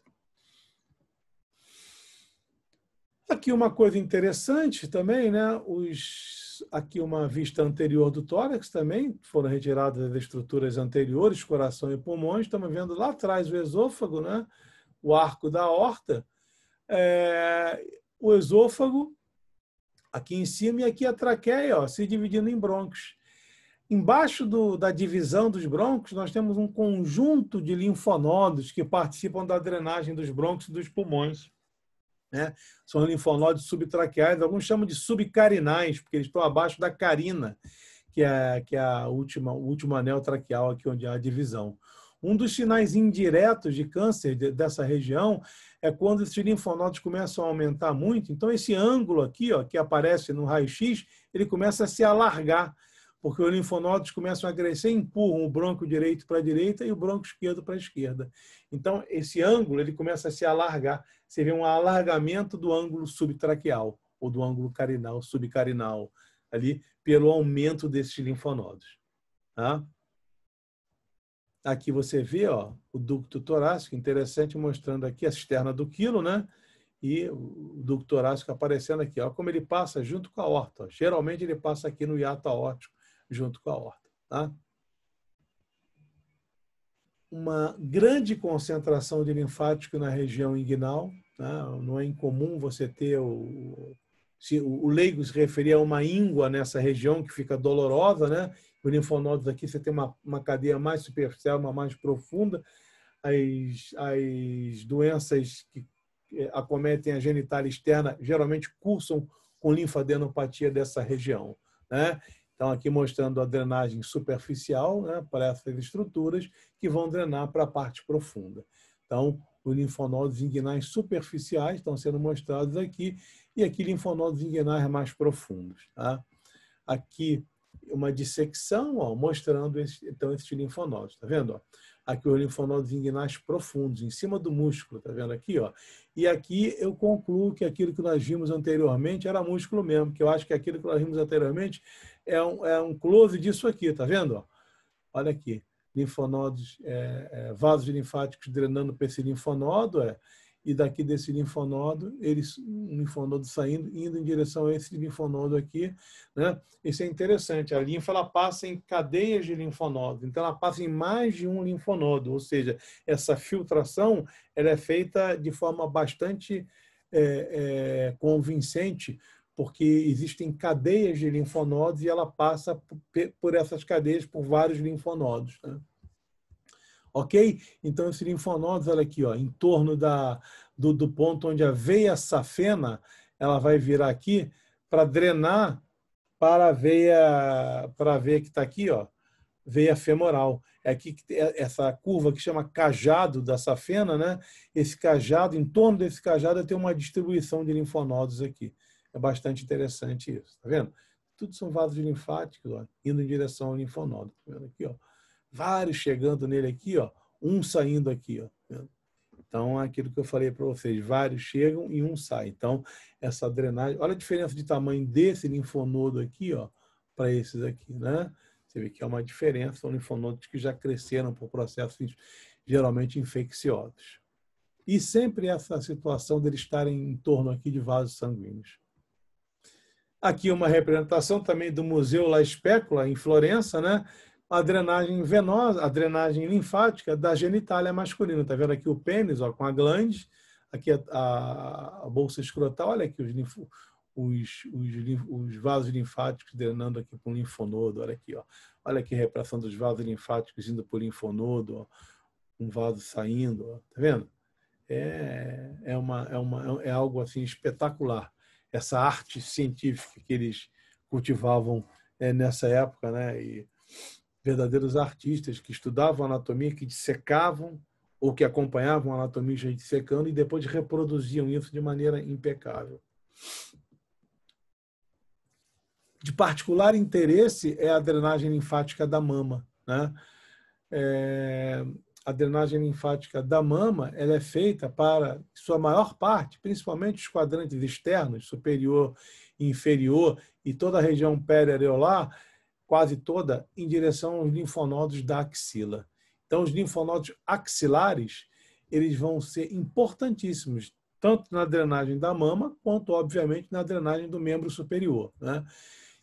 Aqui uma coisa interessante também, né? Os aqui uma vista anterior do tórax também, foram retiradas as estruturas anteriores, coração e pulmões. Estamos vendo lá atrás o esôfago, né? o arco da horta. É, o esôfago aqui em cima e aqui a traqueia, ó, se dividindo em broncos Embaixo do, da divisão dos broncos nós temos um conjunto de linfonodos que participam da drenagem dos broncos e dos pulmões. Né? São linfonodos subtraqueais, alguns chamam de subcarinais, porque eles estão abaixo da carina, que é, que é a última, o último anel traqueal aqui onde há a divisão. Um dos sinais indiretos de câncer de, dessa região é quando esses linfonodos começam a aumentar muito. Então, esse ângulo aqui, ó, que aparece no raio-x, ele começa a se alargar, porque os linfonodos começam a crescer e empurram o bronco direito para a direita e o bronco esquerdo para a esquerda. Então, esse ângulo ele começa a se alargar você vê um alargamento do ângulo subtraqueal ou do ângulo carinal, subcarinal, ali pelo aumento desses linfonodos. Tá? Aqui você vê ó, o ducto torácico, interessante, mostrando aqui a cisterna do quilo, né? E o ducto torácico aparecendo aqui. Olha como ele passa junto com a horta. Geralmente ele passa aqui no hiato aórtico, junto com a horta. Tá? uma grande concentração de linfático na região inguinal. Né? Não é incomum você ter o, se o leigo se referia a uma íngua nessa região que fica dolorosa, né? O linfonodos aqui você tem uma, uma cadeia mais superficial, uma mais profunda. As, as doenças que eh, acometem a genital externa geralmente cursam com linfadenopatia dessa região, né? Então, aqui mostrando a drenagem superficial né, para essas estruturas que vão drenar para a parte profunda. Então, os linfonodos inguinais superficiais estão sendo mostrados aqui, e aqui linfonodos inguinais mais profundos. Tá? Aqui uma dissecção ó, mostrando esse, então esses linfonodos, Está vendo? Ó? Aqui os linfonodos inguinais profundos, em cima do músculo, Está vendo aqui? Ó? E aqui eu concluo que aquilo que nós vimos anteriormente era músculo mesmo, que eu acho que aquilo que nós vimos anteriormente é um, é um close disso aqui, tá vendo? Olha aqui, linfonodos, é, é, vasos linfáticos drenando para esse linfonodo, é, e daqui desse linfonodo, eles, um linfonodo saindo, indo em direção a esse linfonodo aqui. Né? Isso é interessante. A linfa ela passa em cadeias de linfonodos, então ela passa em mais de um linfonodo, ou seja, essa filtração ela é feita de forma bastante é, é, convincente porque existem cadeias de linfonodos e ela passa por essas cadeias por vários linfonodos. Né? Ok? Então, esses linfonodos, olha aqui, ó, em torno da, do, do ponto onde a veia safena ela vai virar aqui para drenar para a veia, para a veia que está aqui, ó, veia femoral. É aqui que é, essa curva que chama cajado da safena, né? Esse cajado, em torno desse cajado, tem uma distribuição de linfonodos aqui. É bastante interessante isso, tá vendo? Tudo são vasos linfáticos, ó, indo em direção ao linfonodo, tá vendo aqui, ó. Vários chegando nele aqui, ó, um saindo aqui, ó. Tá então, é aquilo que eu falei para vocês, vários chegam e um sai. Então, essa drenagem, olha a diferença de tamanho desse linfonodo aqui, ó, para esses aqui, né? Você vê que é uma diferença, são linfonodos que já cresceram por processos geralmente infecciosos. E sempre essa situação deles estarem em torno aqui de vasos sanguíneos. Aqui uma representação também do Museu La Especula, em Florença, né? a drenagem venosa, a drenagem linfática da genitália masculina. Está vendo aqui o pênis ó, com a glande, aqui a, a, a bolsa escrotal, olha aqui os, linfo, os, os, os, vasos linfáticos drenando aqui para o linfonodo, olha aqui, ó. olha aqui a repressão dos vasos linfáticos indo para o linfonodo, ó. um vaso saindo, está tá vendo? É, é, uma, é, uma, é algo assim espetacular essa arte científica que eles cultivavam é, nessa época, né? E verdadeiros artistas que estudavam anatomia, que dissecavam ou que acompanhavam a anatomia já dissecando e depois reproduziam isso de maneira impecável. De particular interesse é a drenagem linfática da mama, né? É, a drenagem linfática da mama ela é feita para sua maior parte, principalmente os quadrantes externos, superior e inferior, e toda a região periareolar, quase toda, em direção aos linfonodos da axila. Então, os linfonodos axilares, eles vão ser importantíssimos, tanto na drenagem da mama, quanto, obviamente, na drenagem do membro superior. Né?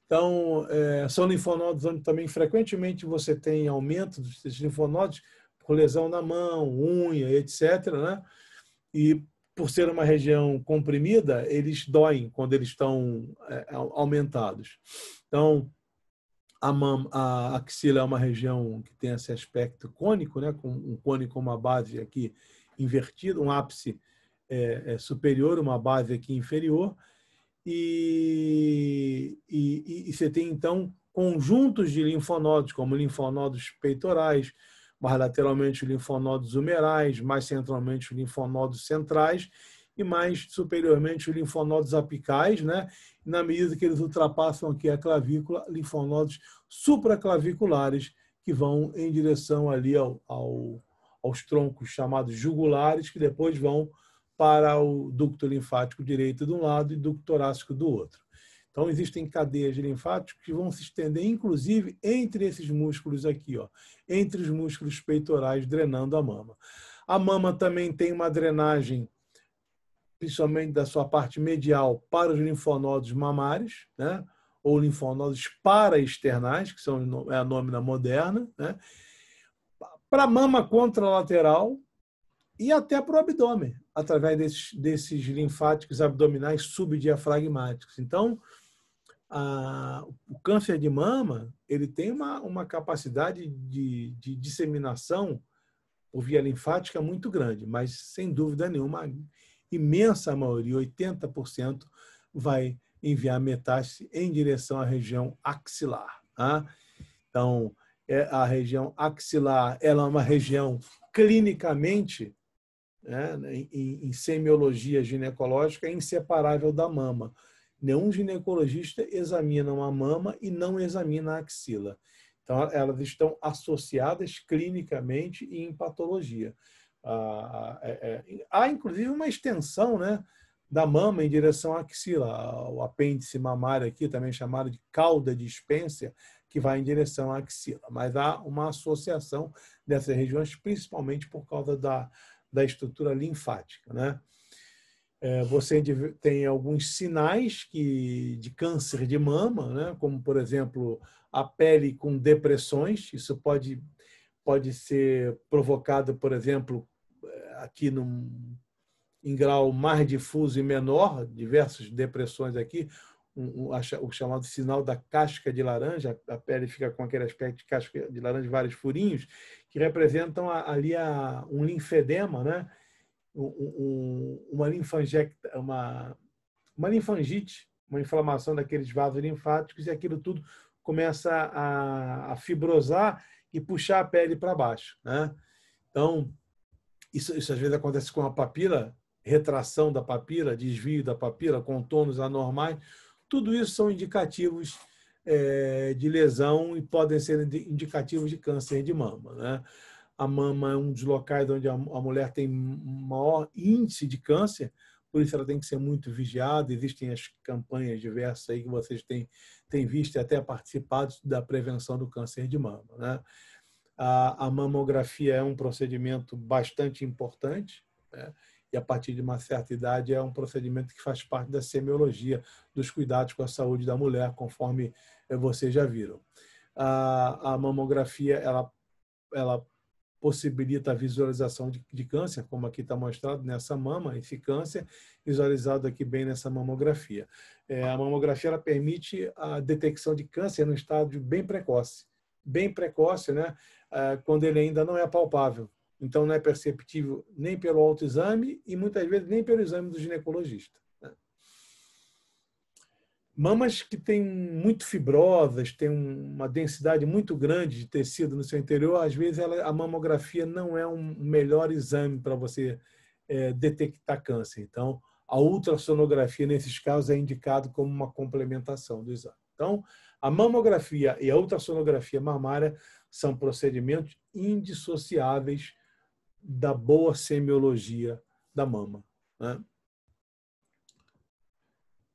Então, eh, são linfonodos onde também frequentemente você tem aumento dos linfonodos, com lesão na mão, unha, etc. Né? E por ser uma região comprimida, eles doem quando eles estão é, aumentados. Então, a, mam, a, axila é uma região que tem esse aspecto cônico, né? com um cone com uma base aqui invertida, um ápice é, é superior, uma base aqui inferior. E, e, e, você tem, então, conjuntos de linfonodos, como linfonodos peitorais, mais lateralmente os linfonodos humerais, mais centralmente os linfonodos centrais e mais superiormente os linfonodos apicais, né? na medida que eles ultrapassam aqui a clavícula, linfonodos supraclaviculares que vão em direção ali ao, ao, aos troncos chamados jugulares, que depois vão para o ducto linfático direito de um lado e ducto torácico do outro. Então, existem cadeias linfáticas que vão se estender, inclusive, entre esses músculos aqui, ó, entre os músculos peitorais, drenando a mama. A mama também tem uma drenagem, principalmente da sua parte medial, para os linfonodos mamares, né? ou linfonodos paraesternais, que são, é a nômina moderna, né? para a mama contralateral e até para o abdômen, através desses, desses linfáticos abdominais subdiafragmáticos. Então, a, o câncer de mama ele tem uma, uma capacidade de, de disseminação por via linfática muito grande, mas sem dúvida nenhuma, a imensa maioria, 80%, vai enviar metástase em direção à região axilar. Tá? Então, é, a região axilar ela é uma região clinicamente, né, em, em semiologia ginecológica, inseparável da mama Nenhum ginecologista examina uma mama e não examina a axila. Então, elas estão associadas clinicamente e em patologia. Ah, ah, é, é, há, inclusive, uma extensão né, da mama em direção à axila, o apêndice mamário aqui, também chamado de cauda dispência, que vai em direção à axila. Mas há uma associação dessas regiões, principalmente por causa da, da estrutura linfática. Né? É, você tem alguns sinais que, de câncer de mama, né? como, por exemplo, a pele com depressões. Isso pode, pode ser provocado, por exemplo, é, aqui num, em grau mais difuso e menor, diversas depressões aqui, um, um, o chamado sinal da casca de laranja, a pele fica com aquele aspecto de casca de laranja, vários furinhos, que representam ali a, um linfedema, né? um, uma, uma, uma linfangite, uma inflamação daqueles vasos linfáticos e aquilo tudo começa a, a fibrosar e puxar a pele para baixo. Né? Então, isso, isso às vezes acontece com a papila, retração da papila, desvio da papila, contornos anormais. Tudo isso são indicativos é, de lesão e podem ser indicativos de câncer de mama. Né? a mama é um dos locais onde a, mulher tem maior índice de câncer, por isso ela tem que ser muito vigiada. Existem as campanhas diversas aí que vocês têm, têm visto e até participado da prevenção do câncer de mama. Né? A, a mamografia é um procedimento bastante importante, né? e a partir de uma certa idade é um procedimento que faz parte da semiologia dos cuidados com a saúde da mulher, conforme eh, vocês já viram. A, a mamografia ela, ela possibilita a visualização de, de câncer, como aqui está mostrado nessa mama, esse câncer visualizado aqui bem nessa mamografia. É, a mamografia ela permite a detecção de câncer no estádio bem precoce, bem precoce, né? É, quando ele ainda não é palpável. Então não é perceptível nem pelo autoexame e muitas vezes nem pelo exame do ginecologista mamas que têm muito fibrosas, têm uma densidade muito grande de tecido no seu interior, às vezes ela, a mamografia não é um melhor exame para você é, detectar câncer. Então, a ultrassonografia, nesses casos, é indicado como uma complementação do exame. Então, a mamografia e a ultrassonografia mamária são procedimentos indissociáveis da boa semiologia da mama. Né?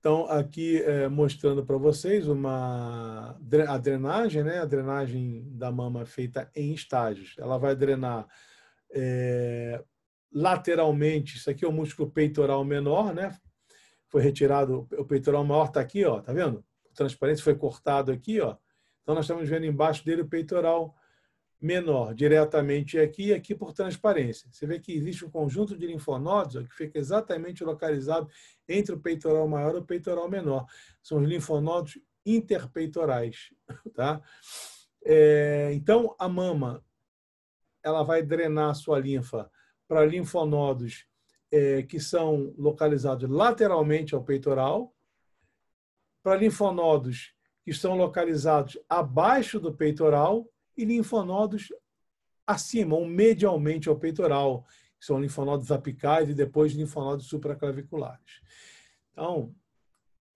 Então, aqui é, mostrando para vocês uma, a drenagem, né? A drenagem da mama feita em estágios. Ela vai drenar é, lateralmente, isso aqui é o músculo peitoral menor, né? Foi retirado, o peitoral maior está aqui, ó, tá vendo? O transparente foi cortado aqui, ó. Então, nós estamos vendo embaixo dele o peitoral menor diretamente aqui e aqui por transparência. Você vê que existe um conjunto de linfonodos que fica exatamente localizado entre o peitoral maior e o peitoral menor. São os linfonodos interpeitorais. Tá? É, então, a mama ela vai drenar a sua linfa para linfonodos é, que são localizados lateralmente ao peitoral, para linfonodos que estão localizados abaixo do peitoral e linfonodos acima, ou medialmente ao peitoral, que são linfonodos apicais e depois linfonodos supraclaviculares. Então,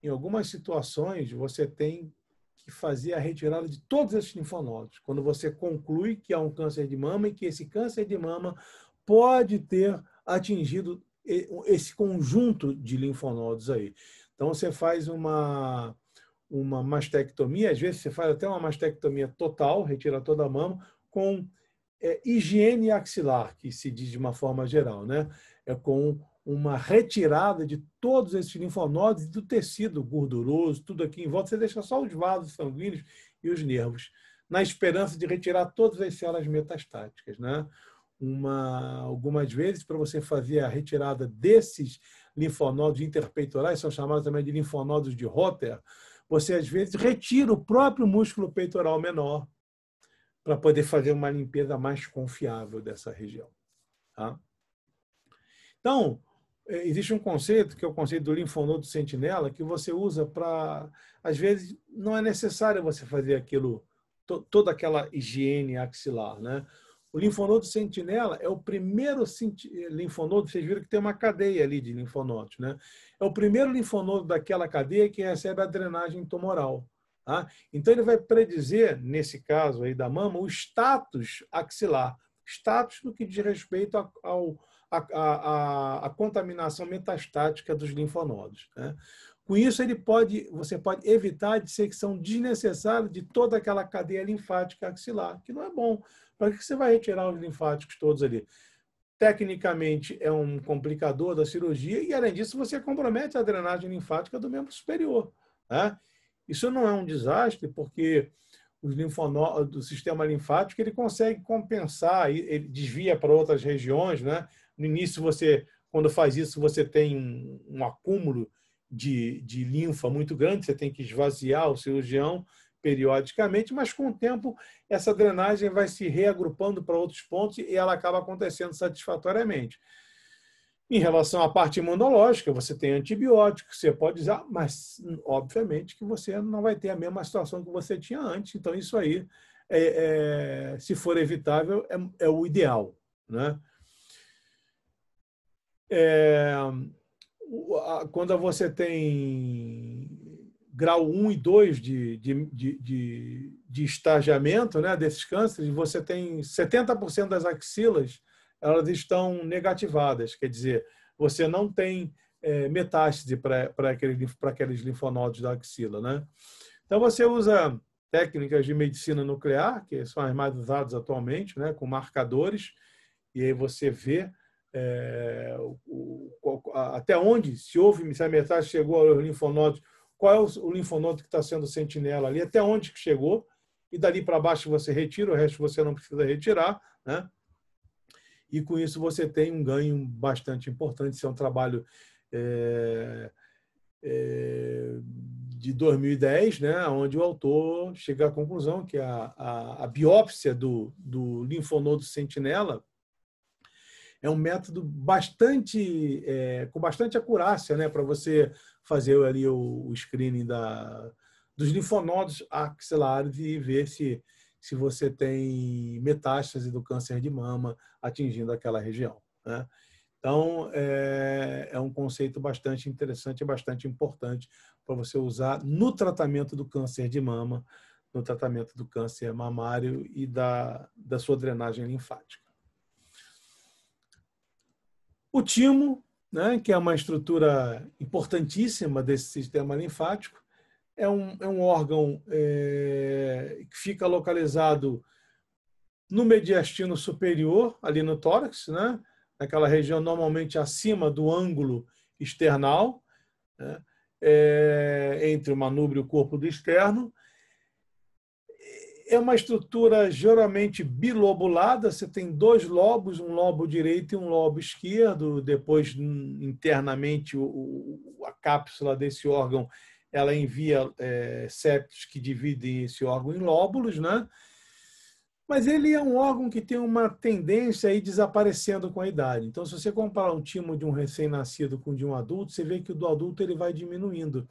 em algumas situações, você tem que fazer a retirada de todos esses linfonodos, quando você conclui que há um câncer de mama e que esse câncer de mama pode ter atingido esse conjunto de linfonodos aí. Então, você faz uma uma mastectomia, às vezes você faz até uma mastectomia total, retira toda a mama, com é, higiene axilar, que se diz de uma forma geral, né? É com uma retirada de todos esses linfonodos e do tecido gorduroso, tudo aqui em volta, você deixa só os vasos sanguíneos e os nervos, na esperança de retirar todas as células metastáticas, né? Uma, algumas vezes, para você fazer a retirada desses linfonodos interpeitorais, são chamados também de linfonodos de Rotter, você às vezes retira o próprio músculo peitoral menor para poder fazer uma limpeza mais confiável dessa região. Tá? Então, eh, existe um conceito, que é o conceito do linfonodo sentinela, que você usa para. Às vezes, não é necessário você fazer aquilo, to, toda aquela higiene axilar, né? O linfonodo sentinela é o primeiro linfonodo, vocês viram que tem uma cadeia ali de linfonodos, né? É o primeiro linfonodo daquela cadeia que recebe a drenagem tumoral. Tá? Então ele vai predizer, nesse caso aí da mama, o status axilar, status no que diz respeito ao, a, a, a, a, contaminação metastática dos linfonodos. Né? Com isso, ele pode, você pode evitar a dissecção desnecessária de toda aquela cadeia linfática axilar, que não é bom. Para que você vai retirar os linfáticos todos ali? Tecnicamente, é um complicador da cirurgia e, além disso, você compromete a drenagem linfática do membro superior. Né? Isso não é um desastre, porque os linfonó do sistema linfático ele consegue compensar, ele desvia para outras regiões. Né? No início, você, quando faz isso, você tem um acúmulo de, de linfa muito grande, você tem que esvaziar o cirurgião periodicamente, mas com o tempo essa drenagem vai se reagrupando para outros pontos e ela acaba acontecendo satisfatoriamente. Em relação à parte imunológica, você tem antibiótico, você pode usar, mas obviamente que você não vai ter a mesma situação que você tinha antes. Então, isso aí, é, é, se for evitável, é, é o ideal. Né? É, quando você tem grau 1 e 2 de, de, de, de, de estagiamento né, desses cânceres, você tem 70% das axilas elas estão negativadas, quer dizer, você não tem é, metástase para aquele, aqueles linfonodos da axila. Né? Então, você usa técnicas de medicina nuclear, que são as mais usadas atualmente, né, com marcadores, e aí você vê é, o, o, até onde, se houve, se a metade chegou aos linfonodos, qual é o, o linfonodo que está sendo sentinela ali, até onde que chegou, e dali para baixo você retira, o resto você não precisa retirar, né? E com isso você tem um ganho bastante importante, isso é um trabalho é, é, de 2010, né, onde o autor chega à conclusão que a, a, a biópsia do, do linfonodo sentinela é um método bastante é, com bastante acurácia né, para você fazer ali o, o screening da, dos linfonodos axilares e ver se, se você tem metástase do câncer de mama atingindo aquela região. Né? Então, é, é um conceito bastante interessante e bastante importante para você usar no tratamento do câncer de mama, no tratamento do câncer mamário e da, da sua drenagem linfática. O timo, né, que é uma estrutura importantíssima desse sistema linfático, é um, é um órgão é, que fica localizado no mediastino superior, ali no tórax, né, naquela região normalmente acima do ângulo external, né, é, entre o manúbrio e o corpo do externo, é uma estrutura geralmente bilobulada, você tem dois lobos, um lobo direito e um lobo esquerdo. Depois, internamente, a cápsula desse órgão ela envia é, septos que dividem esse órgão em lóbulos, né? Mas ele é um órgão que tem uma tendência a ir desaparecendo com a idade. Então, se você comparar um timo de um recém-nascido com o de um adulto, você vê que o do adulto ele vai diminuindo.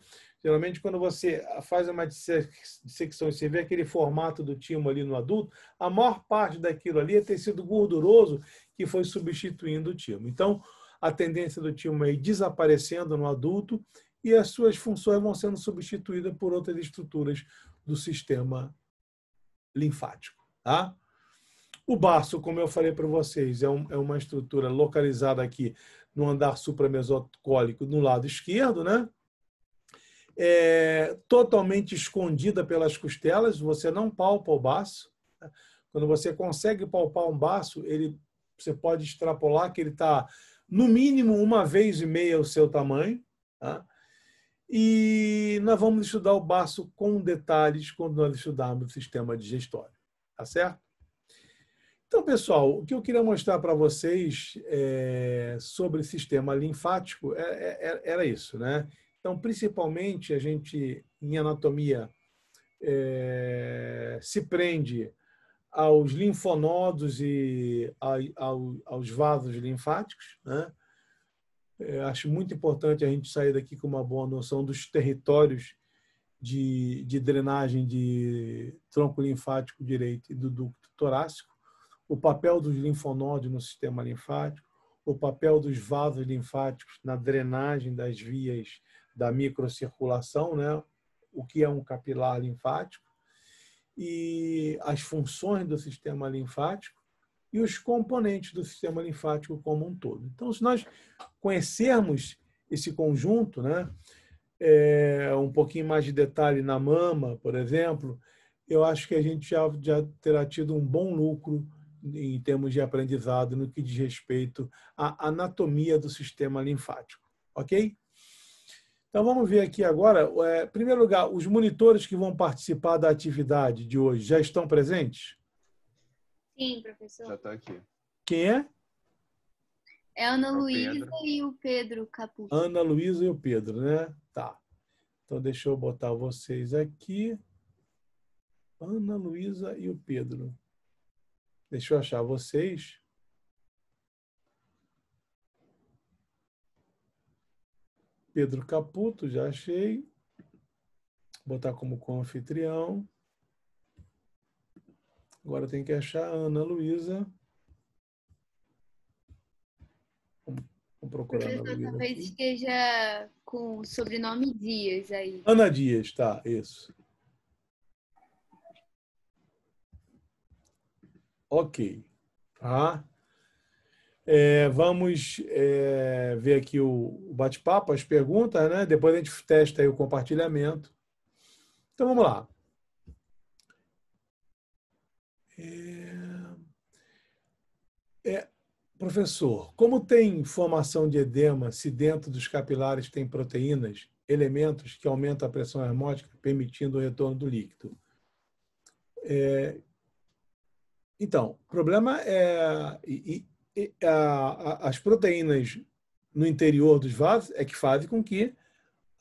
Geralmente, quando você faz uma dissecção e você vê aquele formato do timo ali no adulto, a maior parte daquilo ali é tecido gorduroso que foi substituindo o timo. Então, a tendência do timo é ir desaparecendo no adulto e as suas funções vão sendo substituídas por outras estruturas do sistema linfático. Tá? O baço, como eu falei para vocês, é, um, é, uma estrutura localizada aqui no andar supramesocólico, no lado esquerdo, né? é, totalmente escondida pelas costelas, você não palpa o baço. Né? Quando você consegue palpar um baço, ele, você pode extrapolar que ele está no mínimo uma vez e meia o seu tamanho. Tá? E nós vamos estudar o baço com detalhes quando nós estudarmos o sistema digestório. Tá certo? Então, pessoal, o que eu queria mostrar para vocês é, sobre sistema linfático é, é, é era isso, né? Então, principalmente, a gente, em anatomia, é, se prende aos linfonodos e aos vasos linfáticos. Né? É, acho muito importante a gente sair daqui com uma boa noção dos territórios de, de, drenagem de tronco linfático direito e do ducto torácico, o papel dos linfonodos no sistema linfático, o papel dos vasos linfáticos na drenagem das vias da microcirculação, né? o que é um capilar linfático, e as funções do sistema linfático e os componentes do sistema linfático como um todo. Então, se nós conhecermos esse conjunto, né? É, um pouquinho mais de detalhe na mama, por exemplo, eu acho que a gente já, já terá tido um bom lucro em termos de aprendizado no que diz respeito à anatomia do sistema linfático. Ok? Então vamos ver aqui agora. É, em primeiro lugar, os monitores que vão participar da atividade de hoje já estão presentes? Sim, professor. Já está aqui. Quem é? É a Ana é Luísa e o Pedro Capucho. Ana Luísa e o Pedro, né? Tá. Então deixa eu botar vocês aqui. Ana Luísa e o Pedro. Deixa eu achar vocês. Pedro Caputo, já achei. Vou botar como co-anfitrião. Agora tem que achar a Ana Luísa. Vou procurar Ana Talvez esteja com o sobrenome Dias aí. Ana Dias, tá, isso. Ok. Tá. Ah. É, vamos é, ver aqui o, bate-papo, as perguntas, né? Depois a gente testa o compartilhamento. Então vamos lá. É, é, professor, como tem formação de edema se dentro dos capilares tem proteínas, elementos que aumentam a pressão hermótica, permitindo o retorno do líquido? É, então, o problema é. E, a, a, as proteínas no interior dos vasos é que fazem com que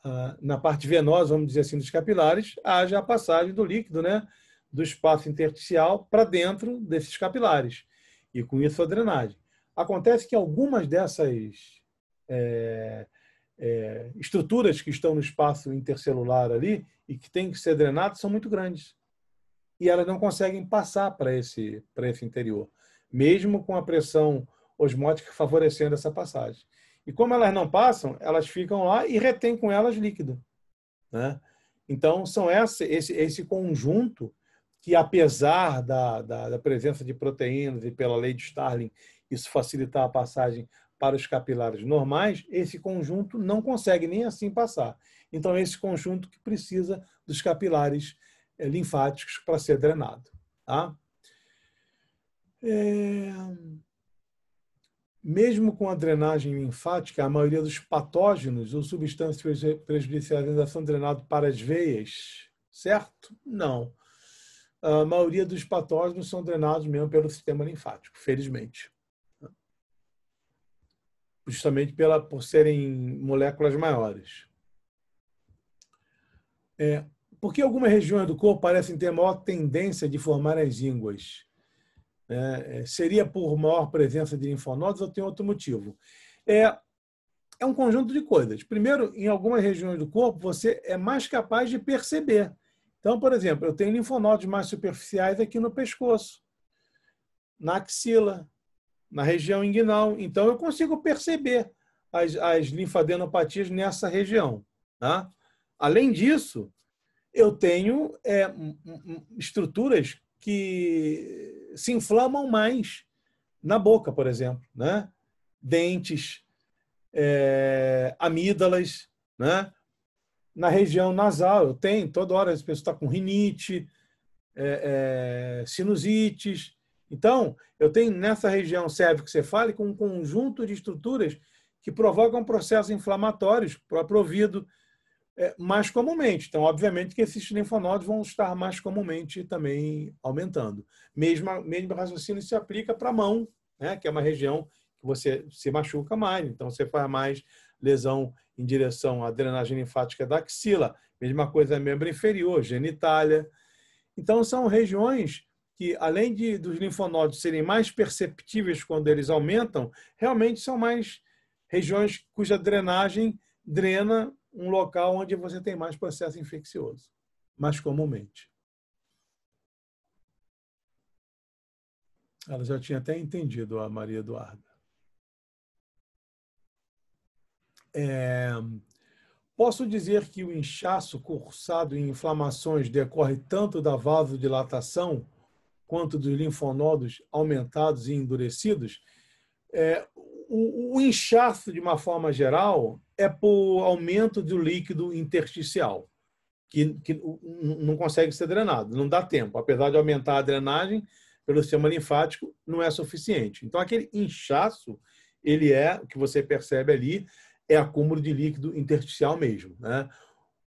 ah, na parte venosa, vamos dizer assim, dos capilares, haja a passagem do líquido, né, do espaço intersticial para dentro desses capilares e com isso a drenagem. Acontece que algumas dessas é, é, estruturas que estão no espaço intercelular ali e que têm que ser drenadas são muito grandes e elas não conseguem passar para esse para esse interior mesmo com a pressão osmótica favorecendo essa passagem. E como elas não passam, elas ficam lá e retêm com elas líquido. Né? Então, são esse, esse, esse conjunto que, apesar da, da, da, presença de proteínas e pela lei de Starling, isso facilitar a passagem para os capilares normais, esse conjunto não consegue nem assim passar. Então, é esse conjunto que precisa dos capilares eh, linfáticos para ser drenado. Tá? É... Mesmo com a drenagem linfática, a maioria dos patógenos ou substâncias prejudiciais ainda são drenados para as veias, certo? Não. A maioria dos patógenos são drenados mesmo pelo sistema linfático, felizmente. Justamente pela, por serem moléculas maiores. É, por que algumas regiões do corpo parecem ter maior tendência de formar as ínguas? Né? É, seria por maior presença de linfonodos ou tem outro motivo? É, é um conjunto de coisas. Primeiro, em algumas regiões do corpo, você é mais capaz de perceber. Então, por exemplo, eu tenho linfonodos mais superficiais aqui no pescoço, na axila, na região inguinal. Então, eu consigo perceber as, as linfadenopatias nessa região. Tá? Além disso, eu tenho é, estruturas que se inflamam mais na boca, por exemplo, né? Dentes, é, amígdalas, né? Na região nasal, eu tenho, toda hora as pessoas estão tá com rinite, é, é, sinusites. Então, eu tenho nessa região cévico-cefálica um conjunto de estruturas que provocam processos inflamatórios, próprio ouvido, é, mais comumente. Então, obviamente que esses linfonodos vão estar mais comumente também aumentando. Mesmo, mesmo raciocínio se aplica para a mão, né? que é uma região que você se machuca mais, então você faz mais lesão em direção à drenagem linfática da axila. Mesma coisa, membro inferior, genitália. Então, são regiões que, além de dos linfonodos serem mais perceptíveis quando eles aumentam, realmente são mais regiões cuja drenagem drena um local onde você tem mais processo infeccioso, mais comumente. Ela já tinha até entendido a Maria Eduarda. É, posso dizer que o inchaço cursado em inflamações decorre tanto da vasodilatação quanto dos linfonodos aumentados e endurecidos? É, o, o inchaço, de uma forma geral, é por aumento do líquido intersticial, que, que não consegue ser drenado, não dá tempo. Apesar de aumentar a drenagem pelo sistema linfático, não é suficiente. Então, aquele inchaço, ele é, o que você percebe ali, é acúmulo de líquido intersticial mesmo. Né?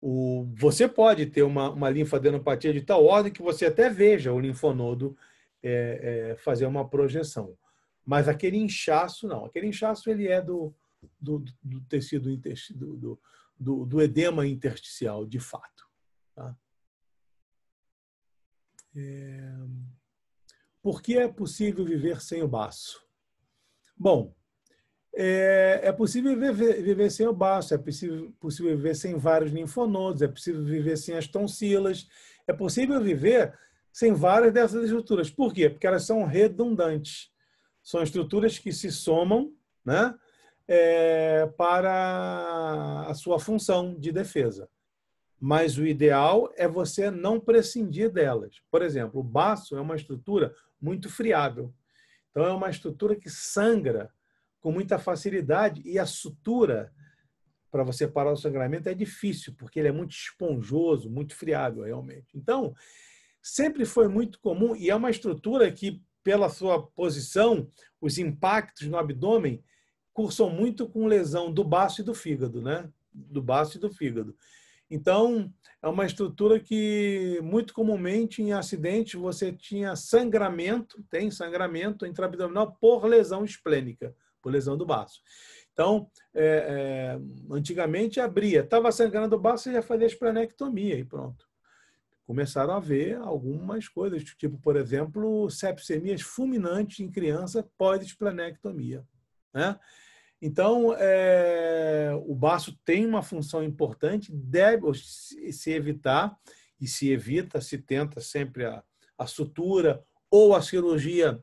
O, você pode ter uma, uma linfadenopatia de tal ordem que você até veja o linfonodo é, é, fazer uma projeção. Mas aquele inchaço, não. Aquele inchaço, ele é do, do, do tecido do, do, do, edema intersticial, de fato. Tá? É... Por que é possível viver sem o baço? Bom, é, é possível viver, viver, sem o baço, é possível, possível viver sem vários linfonodos, é possível viver sem as tonsilas, é possível viver sem várias dessas estruturas. Por quê? Porque elas são redundantes. São estruturas que se somam, né? é, para a sua função de defesa. Mas o ideal é você não prescindir delas. Por exemplo, o baço é uma estrutura muito friável. Então, é uma estrutura que sangra com muita facilidade e a sutura para você parar o sangramento é difícil, porque ele é muito esponjoso, muito friável realmente. Então, sempre foi muito comum e é uma estrutura que, pela sua posição, os impactos no abdômen cursam muito com lesão do baço e do fígado, né? Do baço e do fígado. Então, é uma estrutura que muito comumente em acidente você tinha sangramento, tem sangramento intraabdominal por lesão esplênica, por lesão do baço. Então, é, é, antigamente abria, estava sangrando o baço, você já fazia esplenectomia e pronto. Começaram a ver algumas coisas, tipo, por exemplo, sepsemias fulminantes em criança pós-esplenectomia. Né? Então, é, o baço tem uma função importante, deve se evitar, e se evita, se tenta sempre a, a sutura ou a cirurgia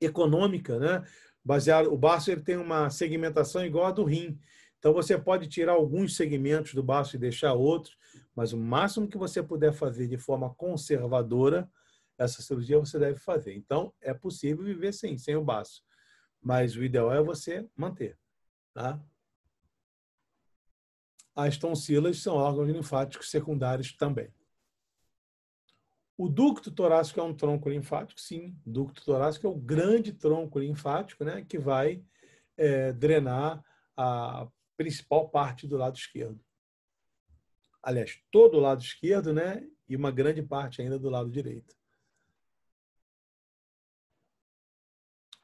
econômica, né? Baseado, o baço ele tem uma segmentação igual a do rim. Então, você pode tirar alguns segmentos do baço e deixar outros, mas o máximo que você puder fazer de forma conservadora, essa cirurgia você deve fazer. Então, é possível viver sem, sem o baço. Mas o ideal é você manter. Tá? As tonsilas são órgãos linfáticos secundários também. O ducto torácico é um tronco linfático, sim. O ducto torácico é o grande tronco linfático, né, que vai é, drenar a principal parte do lado esquerdo. Aliás, todo o lado esquerdo, né, e uma grande parte ainda do lado direito.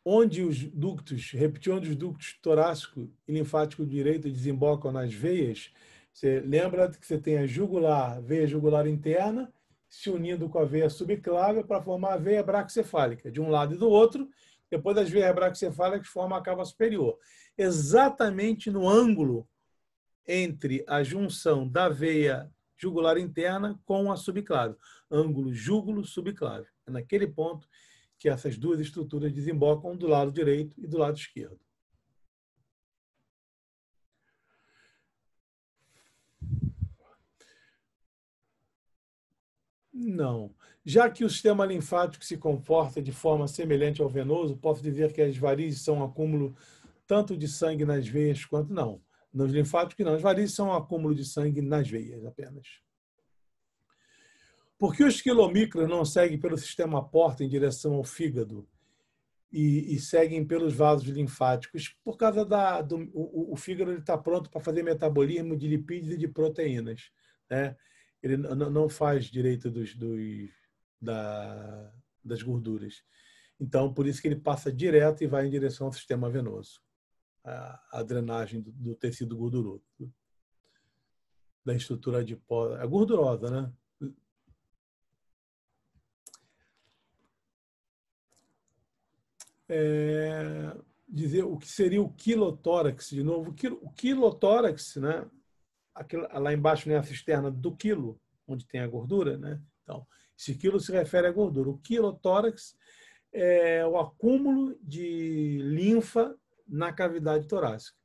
onde os ductos, repetir, onde os ductos torácico e linfático direito desembocam nas veias, você lembra que você tem a jugular, veia jugular interna, se unindo com a veia subclávia para formar a veia braquiocefálica, de um lado e do outro, depois das veias braquiocefálicas forma a cava superior. Exatamente no ângulo entre a junção da veia jugular interna com a subclávia, ângulo jugulo-subclávia. É naquele ponto que essas duas estruturas desembocam do lado direito e do lado esquerdo. Não. Já que o sistema linfático se comporta de forma semelhante ao venoso, posso dizer que as varizes são um acúmulo tanto de sangue nas veias quanto não. Nos linfáticos, não. As varizes são um acúmulo de sangue nas veias apenas. Por que os quilomicros não seguem pelo sistema porta em direção ao fígado e, e seguem pelos vasos linfáticos? Por causa da do, o, o fígado está pronto para fazer metabolismo de lipídios e de proteínas, né? Ele não faz direito dos, dos da, das gorduras. Então, por isso que ele passa direto e vai em direção ao sistema venoso, a, a drenagem do, do, tecido gorduroso, da estrutura adiposa, é gordurosa, né? é, dizer o que seria o quilotórax, de novo. O quilotórax, né? Aquilo, lá embaixo né, a cisterna do quilo, onde tem a gordura, né? Então, esse quilo se refere à gordura. O quilotórax é o acúmulo de linfa na cavidade torácica,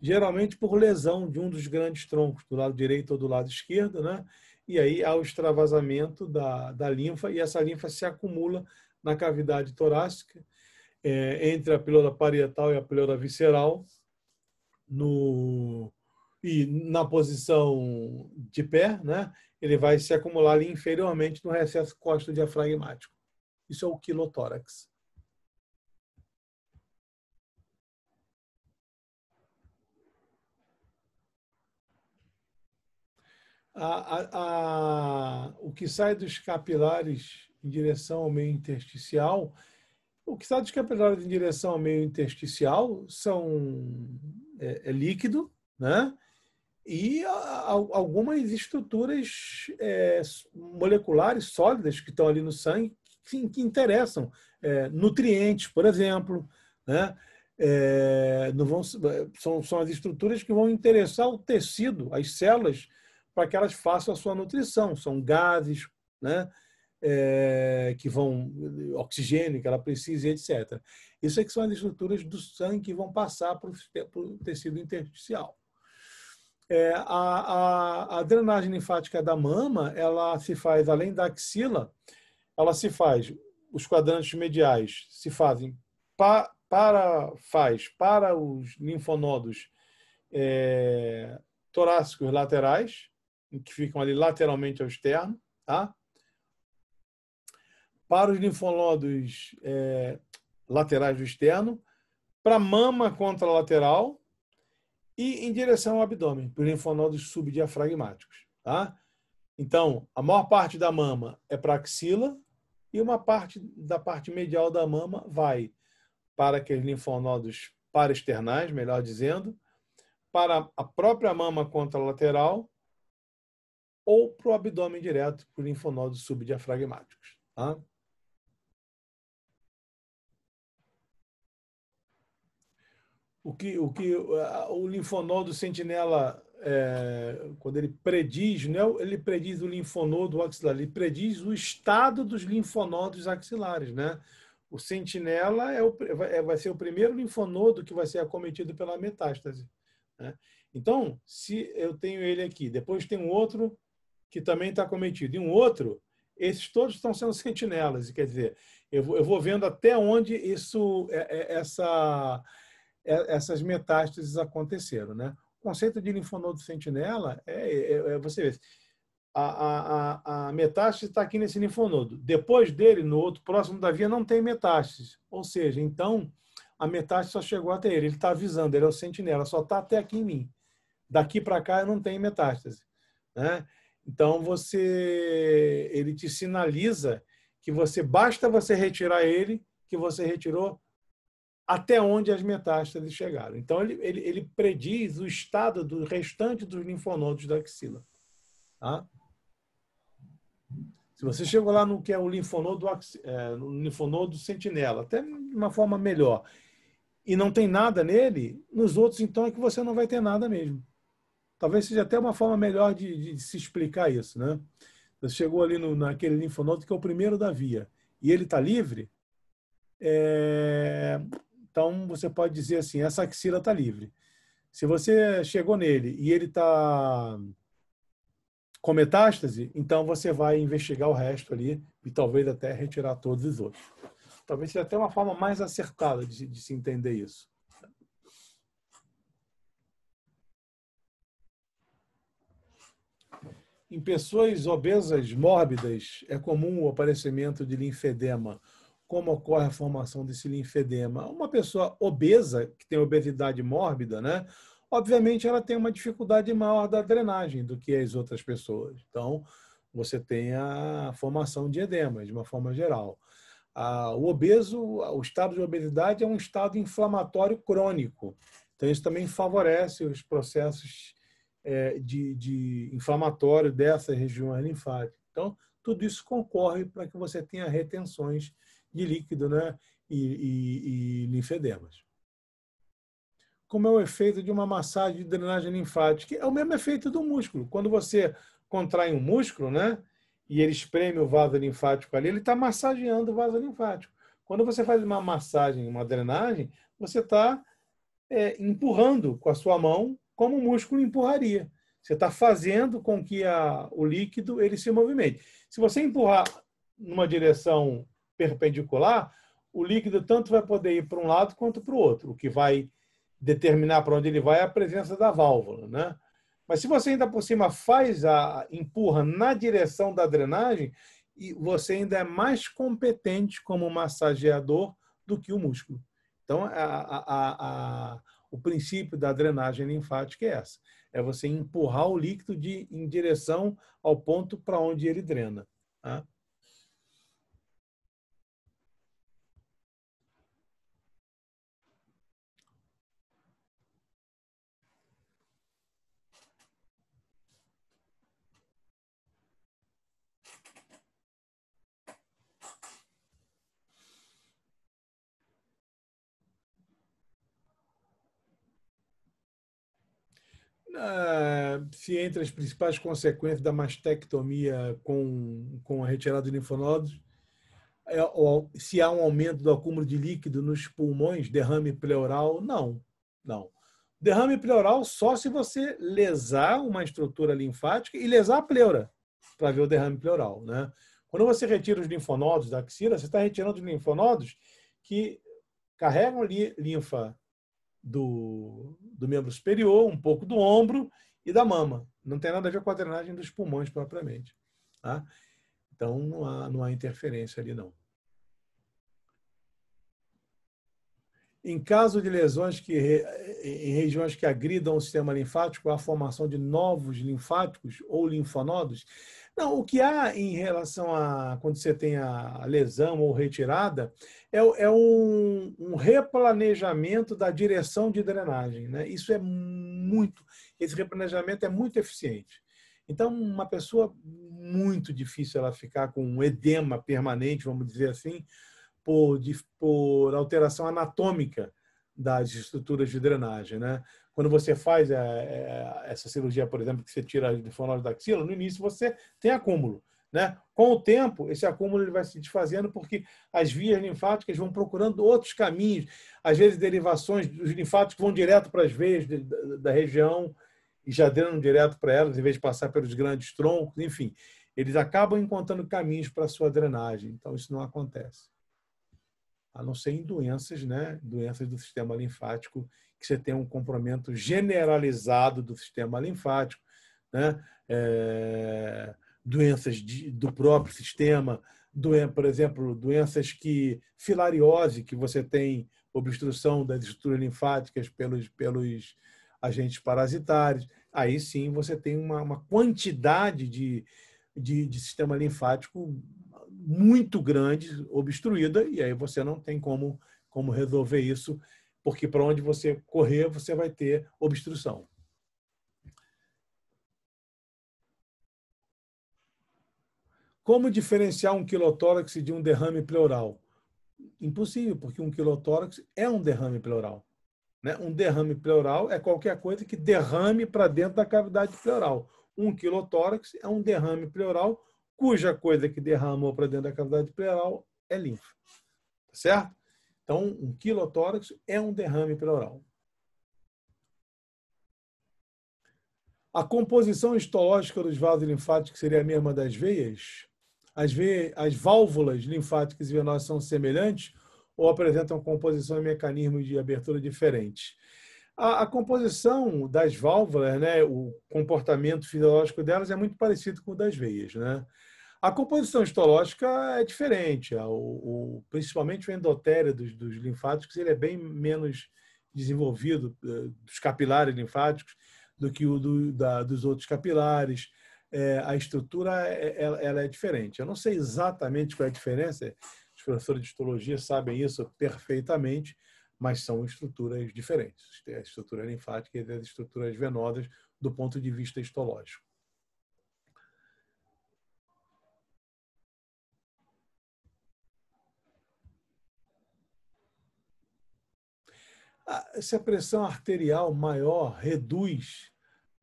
geralmente por lesão de um dos grandes troncos, do lado direito ou do lado esquerdo, né? E aí há o extravasamento da, da linfa e essa linfa se acumula na cavidade torácica é, entre a pleura parietal e a pleura visceral, no, e na posição de pé, né, ele vai se acumular ali inferiormente no recesso costo diafragmático. Isso é o quilotórax. A, a, a, o que sai dos capilares em direção ao meio intersticial o que está descapelado em direção ao meio intersticial são, é, é líquido, né? e a, a, algumas estruturas é, moleculares sólidas que estão ali no sangue que, que interessam. É, nutrientes, por exemplo, né? É, vão, é, são, são as estruturas que vão interessar o tecido, as células, para que elas façam a sua nutrição. São gases, né? é, que vão oxigênio que ela precisa, etc. Isso é que são as estruturas do sangue que vão passar para o tecido intersticial. É, a, a, a, drenagem linfática da mama, ela se faz além da axila, ela se faz os quadrantes mediais se fazem pa, para faz para os linfonodos é, torácicos laterais, que ficam ali lateralmente ao externo, tá? para os linfonodos é, laterais do externo, para mama contralateral e em direção ao abdômen, para os linfonodos subdiafragmáticos. Tá? Então, a maior parte da mama é para axila e uma parte da parte medial da mama vai para aqueles linfonodos paraesternais, melhor dizendo, para a própria mama contralateral ou para o abdômen direto, para os linfonodos subdiafragmáticos. Tá? o que o, que, o linfonodo sentinela, é, quando ele prediz, né, ele prediz o linfonodo axilar, ele prediz o estado dos linfonodos axilares, né? O sentinela é o, é, vai ser o primeiro linfonodo que vai ser acometido pela metástase. Né? Então, se eu tenho ele aqui, depois tem um outro que também está acometido, e um outro, esses todos estão sendo sentinelas. Quer dizer, eu vou, eu vou vendo até onde isso, é, é, essa é, essas metástases aconteceram. Né? O conceito de linfonodo sentinela é, é, é você vê, a, a, a metástase está aqui nesse linfonodo. Depois dele, no outro próximo da via, não tem metástase. Ou seja, então, a metástase só chegou até ele. Ele está avisando, ele é o sentinela, só está até aqui em mim. Daqui para cá não tem metástase. Né? Então, você, ele te sinaliza que você basta você retirar ele, que você retirou até onde as metástases chegaram. Então, ele, ele, ele prediz o estado do restante dos linfonodos da axila. Tá? Se você chegou lá no que é o linfonodo, é, no linfonodo sentinela, até de uma forma melhor, e não tem nada nele, nos outros, então, é que você não vai ter nada mesmo. Talvez seja até uma forma melhor de, de se explicar isso, né? Você chegou ali no, naquele linfonodo que é o primeiro da via, e ele está livre, é, então, você pode dizer assim, essa axila está livre. Se você chegou nele e ele está com metástase, então você vai investigar o resto ali e talvez até retirar todos os outros. Talvez seja até uma forma mais acertada de, de se entender isso. Em pessoas obesas mórbidas, é comum o aparecimento de linfedema como ocorre a formação desse linfedema. Uma pessoa obesa, que tem obesidade mórbida, né? Obviamente ela tem uma dificuldade maior da drenagem do que as outras pessoas. Então, você tem a formação de edema, de uma forma geral. O obeso, o estado de obesidade é um estado inflamatório crônico. Então, isso também favorece os processos é, de, de inflamatório dessas regiões linfáticas. Então, tudo isso concorre para que você tenha retenções de líquido né? e, e, e linfedemas. Como é o efeito de uma massagem de drenagem linfática? É o mesmo efeito do músculo. Quando você contrai um músculo, né? E ele espreme o vaso linfático ali, ele está massageando o vaso linfático. Quando você faz uma massagem, uma drenagem, você está é, empurrando com a sua mão como o músculo empurraria. Você está fazendo com que a, o líquido ele se movimente. Se você empurrar numa direção perpendicular, o líquido tanto vai poder ir para um lado quanto para o outro, o que vai determinar para onde ele vai é a presença da válvula, né? Mas se você ainda por cima faz a empurra na direção da drenagem, e você ainda é mais competente como massageador do que o músculo. Então, a, a, a, o princípio da drenagem linfática é essa: é você empurrar o líquido de, em direção ao ponto para onde ele drena. Tá? Ah, se entre as principais consequências da mastectomia com, com a retirada de linfonodos, é, ou, se há um aumento do acúmulo de líquido nos pulmões, derrame pleural, não, não. Derrame pleural só se você lesar uma estrutura linfática e lesar a pleura para ver o derrame pleural, né? Quando você retira os linfonodos da axila, você está retirando os linfonodos que carregam linfa do, do membro superior, um pouco do ombro e da mama. Não tem nada a ver com a drenagem dos pulmões propriamente. Tá? Então não há, não há interferência ali não. Em caso de lesões que, eh, em regiões que agridam o sistema linfático, há formação de novos linfáticos ou linfonodos? Não, o que há em relação a quando você tem a lesão ou retirada é, é um, um, replanejamento da direção de drenagem. Né? Isso é muito, esse replanejamento é muito eficiente. Então, uma pessoa muito difícil ela ficar com um edema permanente, vamos dizer assim, por, por alteração anatômica das estruturas de drenagem, né? Quando você faz a, é, a, é, essa cirurgia, por exemplo, que você tira a fonose da axila, no início você tem acúmulo, né? Com o tempo, esse acúmulo ele vai se desfazendo porque as vias linfáticas vão procurando outros caminhos, às vezes derivações, dos linfáticos vão direto para as veias de, da, da, região e já drenam direto para elas, em vez de passar pelos grandes troncos, enfim. Eles acabam encontrando caminhos para a sua drenagem, então isso não acontece a não ser em doenças, né? Doenças do sistema linfático, que você tem um comprometimento generalizado do sistema linfático, né? É, doenças de, do próprio sistema, doen, por exemplo, doenças que filariose, que você tem obstrução das estruturas linfáticas pelos, pelos agentes parasitários. Aí sim você tem uma, uma quantidade de, de, de sistema linfático muito grande, obstruída, e aí você não tem como, como resolver isso, porque para onde você correr, você vai ter obstrução. Como diferenciar um quilotórax de um derrame pleural? Impossível, porque um quilotórax é um derrame pleural. Né? Um derrame pleural é qualquer coisa que derrame para dentro da cavidade pleural. Um quilotórax é um derrame pleural cuja coisa que derramou para dentro da cavidade pleural é linfa. Tá certo? Então, um quilotórax é um derrame pleural. A composição histológica dos vasos linfáticos seria a mesma das veias? As, veias, as válvulas linfáticas e venosas são semelhantes ou apresentam composição e mecanismos de abertura diferentes? A, a, composição das válvulas, né, o comportamento fisiológico delas é muito parecido com o das veias. Né? A composição histológica é diferente, o, o principalmente o endotério dos, dos, linfáticos ele é bem menos desenvolvido, eh, dos capilares linfáticos, do que o do, da, dos outros capilares. É, a estrutura é, ela, é, ela, é diferente. Eu não sei exatamente qual é a diferença, os professores de histologia sabem isso perfeitamente, mas são estruturas diferentes. Tem a estrutura linfática e as estruturas venosas do ponto de vista histológico. Se a pressão arterial maior reduz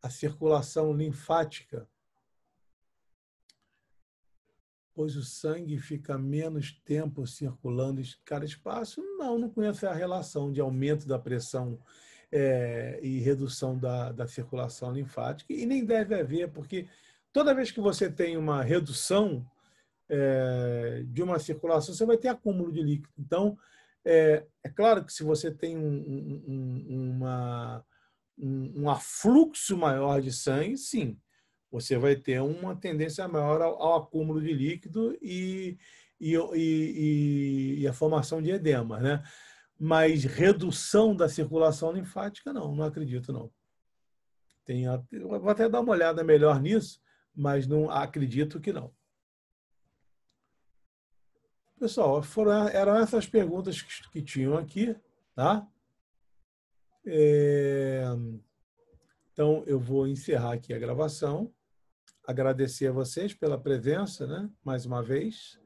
a circulação linfática, pois o sangue fica menos tempo circulando em cada espaço? Não, não conheço a relação de aumento da pressão é, e redução da, da circulação linfática, e nem deve haver, porque toda vez que você tem uma redução é, de uma circulação, você vai ter acúmulo de líquido. Então, é, é claro que se você tem um, um, uma, um, um afluxo maior de sangue, sim, você vai ter uma tendência maior ao, ao acúmulo de líquido e, e, e, e, a formação de edema, né? Mas redução da circulação linfática, não, não acredito, não. Tem, vou até dar uma olhada melhor nisso, mas não acredito que não. Pessoal, foram, eram essas perguntas que, que tinham aqui, tá? É, então, eu vou encerrar aqui a gravação agradecer a vocês pela presença, né? mais uma vez.